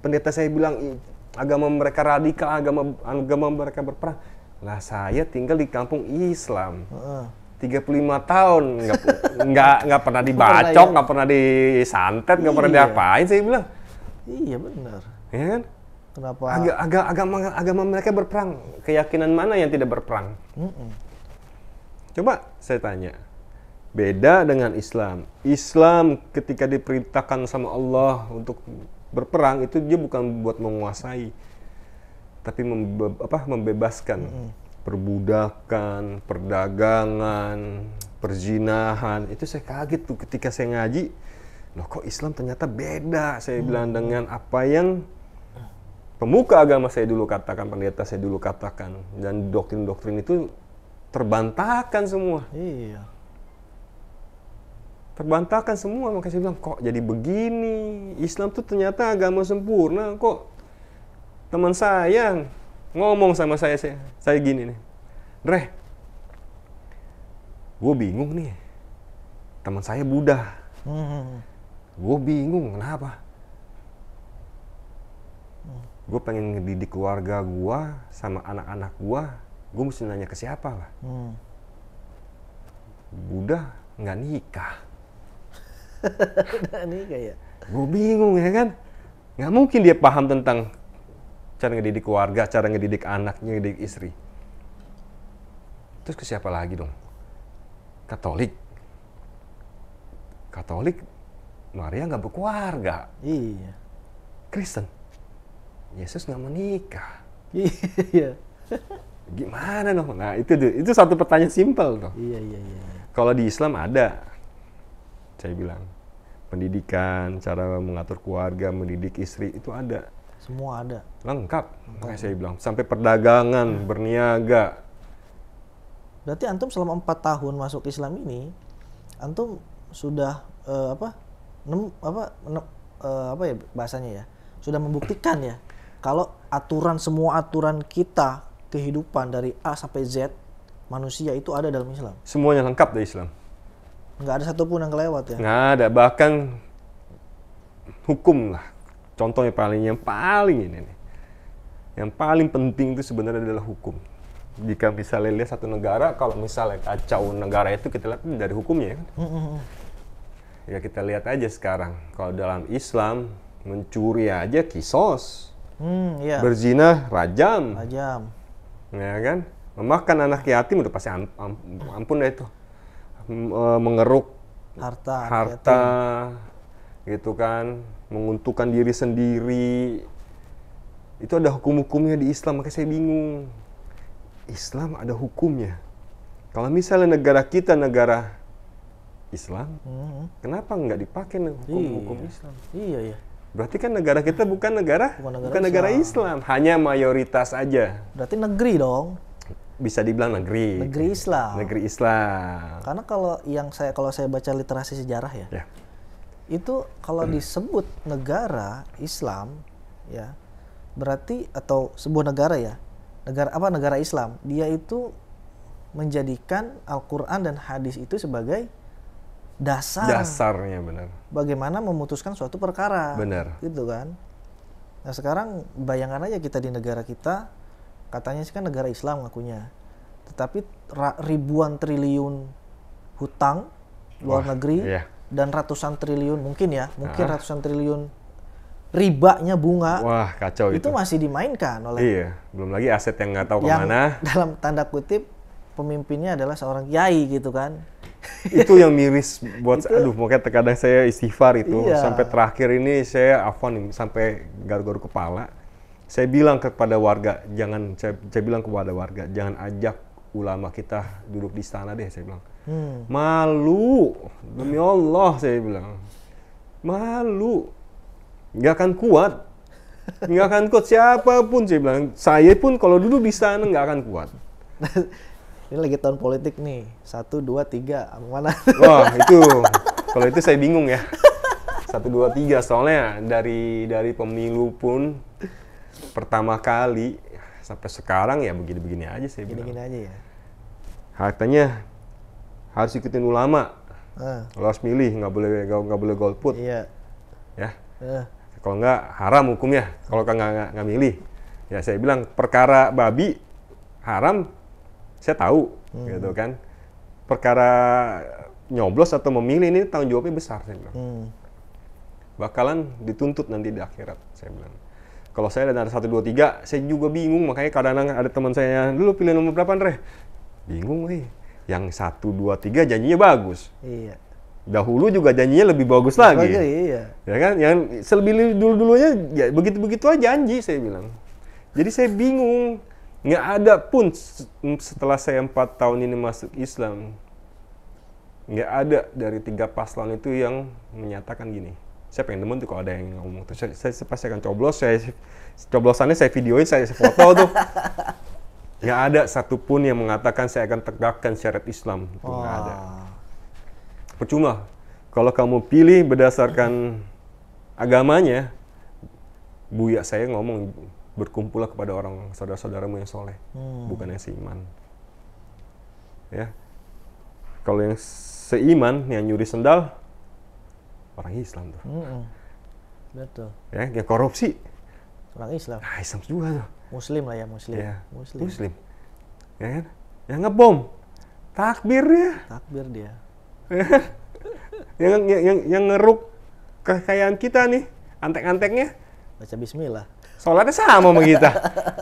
pendeta, saya bilang agama mereka radikal, agama agama mereka berperang. Lah saya tinggal di kampung Islam. Uh. 35 tahun [LAUGHS] nggak nggak pernah dibacok, ya. nggak pernah, disantet, nggak pernah iya. diapain saya bilang. Iya benar. Ya kan? Kenapa? Aga, agak agama agama mereka berperang. Keyakinan mana yang tidak berperang? Mm -mm. Coba saya tanya Beda dengan Islam. Islam ketika diperintahkan sama Allah untuk berperang itu dia bukan buat menguasai tapi membe apa membebaskan perbudakan, perdagangan, perzinahan. Itu saya kaget tuh ketika saya ngaji, loh kok Islam ternyata beda saya -hmm. bilang dengan apa yang pemuka agama saya dulu katakan, pendeta saya dulu katakan, dan doktrin-doktrin itu terbantahkan semua. Iya terbantahkan semua makanya saya bilang kok jadi begini Islam tuh ternyata agama sempurna kok teman saya ngomong sama saya saya, saya gini nih Dre gue bingung nih teman saya Buddha hmm. gue bingung kenapa gue pengen ngedidik keluarga gue sama anak-anak gue gue mesti nanya ke siapa lah hmm. Buddha nggak nikah udah gue bingung ya kan nggak mungkin dia paham tentang cara ngedidik keluarga cara ngedidik anaknya ngedidik istri terus ke siapa lagi dong Katolik Katolik Maria nggak berkeluarga iya Kristen Yesus nggak menikah iya gimana dong nah itu itu satu pertanyaan simpel tuh iya iya iya, iya. kalau di Islam ada saya bilang pendidikan cara mengatur keluarga mendidik istri itu ada semua ada lengkap makanya saya bilang sampai perdagangan hmm. berniaga berarti antum selama empat tahun masuk Islam ini antum sudah uh, apa nem, apa nem, uh, apa ya bahasanya ya sudah membuktikan ya kalau aturan semua aturan kita kehidupan dari A sampai Z manusia itu ada dalam Islam semuanya lengkap dari Islam Nggak ada satupun yang kelewat ya? Nggak ada, bahkan hukum lah. Contohnya paling yang paling ini nih. Yang paling penting itu sebenarnya adalah hukum. Jika misalnya lihat satu negara, kalau misalnya kacau negara itu kita lihat dari hukumnya ya kan. Ya kita lihat aja sekarang. Kalau dalam Islam mencuri aja kisos. Hmm, iya. Berzina rajam. Rajam. Ya kan? Memakan anak yatim udah pasti am ampun deh itu E, mengeruk harta harta gitu kan menguntungkan diri sendiri itu ada hukum-hukumnya di Islam makanya saya bingung Islam ada hukumnya kalau misalnya negara kita negara Islam hmm. kenapa nggak dipakai hukum-hukum iya. Islam iya ya berarti kan negara kita bukan negara bukan negara, bukan negara Islam. Islam hanya mayoritas aja berarti negeri dong bisa dibilang negeri. Negeri Islam. Negeri Islam. Karena kalau yang saya kalau saya baca literasi sejarah ya, yeah. itu kalau hmm. disebut negara Islam, ya berarti atau sebuah negara ya, negara apa negara Islam, dia itu menjadikan Al-Quran dan hadis itu sebagai dasar. Dasarnya benar. Bagaimana memutuskan suatu perkara. Benar. Gitu kan. Nah sekarang bayangkan aja kita di negara kita Katanya sih kan negara Islam ngakunya. Tetapi ribuan triliun hutang luar Wah, negeri iya. dan ratusan triliun mungkin ya, mungkin ratusan triliun ribanya bunga. Wah, kacau itu. Itu masih dimainkan oleh Iya, belum lagi aset yang nggak tahu yang kemana. [LAUGHS] Dalam tanda kutip pemimpinnya adalah seorang kiai gitu kan. [LAUGHS] itu yang miris buat itu, aduh mungkin terkadang saya istighfar itu iya. sampai terakhir ini saya afon sampai garu-garu kepala saya bilang kepada warga jangan saya, saya bilang kepada warga jangan ajak ulama kita duduk di istana deh saya bilang hmm. malu demi Allah saya bilang malu nggak akan kuat nggak akan kuat siapapun saya bilang saya pun kalau duduk di istana nggak akan kuat [LAUGHS] ini lagi tahun politik nih satu dua tiga mana wah [LAUGHS] itu kalau itu saya bingung ya satu dua tiga soalnya dari dari pemilu pun pertama kali sampai sekarang ya begini-begini aja saya begini -begini bilang. aja ya. Katanya harus ikutin ulama. Uh. Ah. Lo harus milih, nggak boleh nggak boleh golput. Iya. Ya. Uh. Kalau nggak haram hukumnya. Kalau nggak nggak milih. Ya saya bilang perkara babi haram saya tahu hmm. gitu kan. Perkara nyoblos atau memilih ini tanggung jawabnya besar saya bilang. Hmm. Bakalan dituntut nanti di akhirat saya bilang kalau saya ada satu dua tiga saya juga bingung makanya kadang-kadang ada teman saya yang dulu pilih nomor berapa Andre bingung nih. yang satu dua tiga janjinya bagus iya dahulu juga janjinya lebih bagus Bisa lagi aja, iya ya kan yang selebih dulu dulunya ya begitu begitu aja janji saya bilang jadi saya bingung nggak ada pun setelah saya empat tahun ini masuk Islam nggak ada dari tiga paslon itu yang menyatakan gini saya pengen demen tuh kalau ada yang ngomong tuh saya, saya pasti akan coblos saya coblosannya saya videoin saya, saya foto tuh [LAUGHS] nggak ada satupun yang mengatakan saya akan tegakkan syariat Islam itu nggak ada percuma kalau kamu pilih berdasarkan agamanya buya saya ngomong berkumpullah kepada orang saudara-saudaramu yang soleh hmm. bukan yang seiman ya kalau yang seiman yang nyuri sendal orang Islam tuh. Mm -mm. Betul. Ya, dia korupsi. Orang Islam. Nah, Islam juga tuh. Muslim lah ya Muslim. Ya. Muslim. Muslim. Ya kan? Yang ngebom. Takbir dia. Takbir dia. Ya kan? yang, yang, yang, yang ngeruk kekayaan kita nih, antek-anteknya. Baca bismillah. Sholatnya sama sama kita.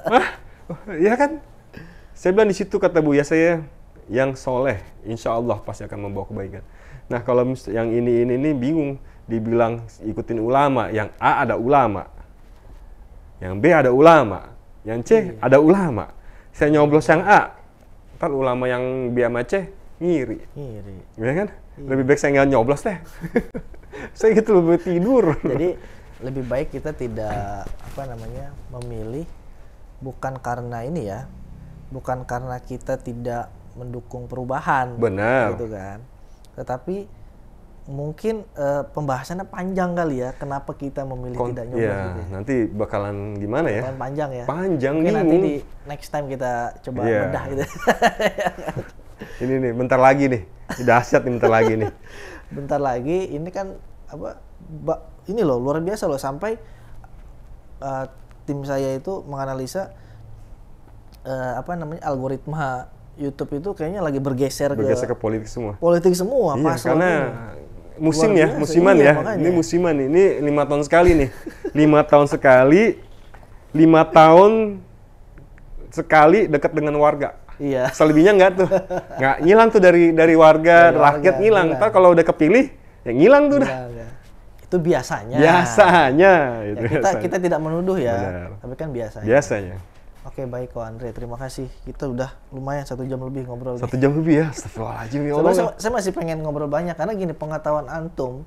Hah? Ya kan? Saya bilang di situ kata Bu ya saya, yang soleh, insya Allah pasti akan membawa kebaikan. Nah kalau yang ini ini ini bingung dibilang ikutin ulama, yang A ada ulama, yang B ada ulama, yang C hmm. ada ulama. Saya nyoblos yang A, ntar ulama yang B sama C ngiri. Ngiri. Ya kan? Iya. Lebih baik saya nggak nyoblos deh. [LAUGHS] saya gitu lebih tidur. Jadi lebih baik kita tidak apa namanya memilih bukan karena ini ya, bukan karena kita tidak mendukung perubahan. Benar. Gitu kan tetapi mungkin uh, pembahasannya panjang kali ya kenapa kita memilih Kon tidak nyoba iya, gitu ya, gitu nanti bakalan gimana ya bakalan panjang ya panjang mungkin nanti di next time kita coba yeah. bedah gitu [LAUGHS] ini nih bentar lagi nih dahsyat nih bentar lagi nih [LAUGHS] bentar lagi ini kan apa ini loh luar biasa loh sampai uh, tim saya itu menganalisa uh, apa namanya algoritma YouTube itu kayaknya lagi bergeser, bergeser ke, ke politik semua. Politik semua, iya, pas karena musim ya, musiman iya, ya. Ini musiman ini lima tahun sekali nih, lima tahun sekali, lima tahun sekali dekat dengan warga. Iya. Selebihnya nggak tuh, nggak ngilang tuh dari dari warga, dari rakyat ngilang. Tapi kalau udah kepilih, ya ngilang tuh udah. Ya. Itu biasanya. Biasanya. Itu ya, kita biasanya. kita tidak menuduh ya, Benar. tapi kan biasanya. Biasanya. Oke baik kok Andre, terima kasih. Kita udah lumayan satu jam lebih ngobrol. Satu jam lebih ya, Astagfirullahaladzim ya Allah. Saya, saya masih pengen ngobrol banyak karena gini pengetahuan antum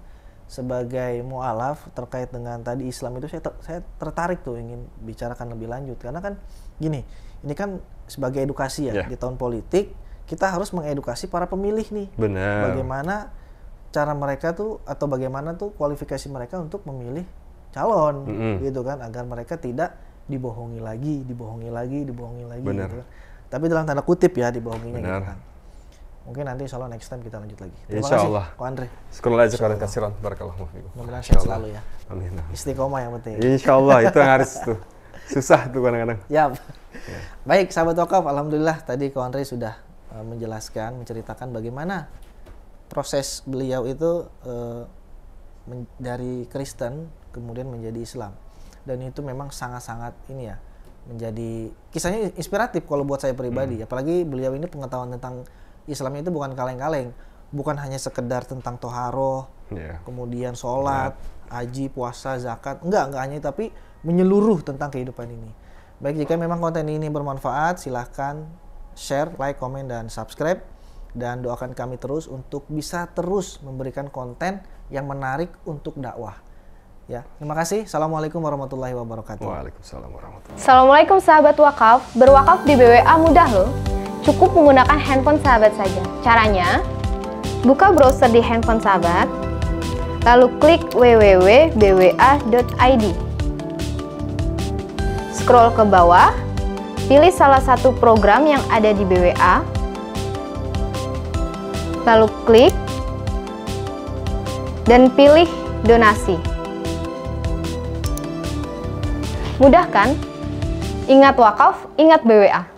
sebagai mualaf terkait dengan tadi Islam itu saya ter, saya tertarik tuh ingin bicarakan lebih lanjut karena kan gini, ini kan sebagai edukasi ya yeah. di tahun politik kita harus mengedukasi para pemilih nih. Benar. Bagaimana cara mereka tuh atau bagaimana tuh kualifikasi mereka untuk memilih calon mm -hmm. gitu kan agar mereka tidak dibohongi lagi, dibohongi lagi, dibohongi lagi. Bener. Gitu. Kan. Tapi dalam tanda kutip ya dibohonginya gitu Benar. gitu kan. Mungkin nanti insya Allah next time kita lanjut lagi. Terima insya kasih, Allah. Ko Andre. Sekolah aja sekolah kasiran. ron, barakallah. mudah sehat selalu ya. Amin. Istiqomah yang penting. Insya Allah, itu yang harus tuh. Susah tuh kadang-kadang. Ya. Baik, sahabat Wakaf, Alhamdulillah tadi Ko Andre sudah uh, menjelaskan, menceritakan bagaimana proses beliau itu uh, dari Kristen kemudian menjadi Islam dan itu memang sangat-sangat ini ya menjadi kisahnya inspiratif kalau buat saya pribadi hmm. apalagi beliau ini pengetahuan tentang Islam itu bukan kaleng-kaleng bukan hanya sekedar tentang toharoh yeah. kemudian sholat yeah. haji puasa zakat enggak enggak hanya tapi menyeluruh tentang kehidupan ini baik jika memang konten ini bermanfaat silahkan share like komen dan subscribe dan doakan kami terus untuk bisa terus memberikan konten yang menarik untuk dakwah. Ya, terima kasih. Assalamualaikum warahmatullahi wabarakatuh. Waalaikumsalam warahmatullahi Assalamualaikum sahabat wakaf. Berwakaf di BWA mudah loh. Cukup menggunakan handphone sahabat saja. Caranya, buka browser di handphone sahabat, lalu klik www.bwa.id. Scroll ke bawah, pilih salah satu program yang ada di BWA, lalu klik dan pilih donasi. Mudah kan? Ingat wakaf, ingat BWA.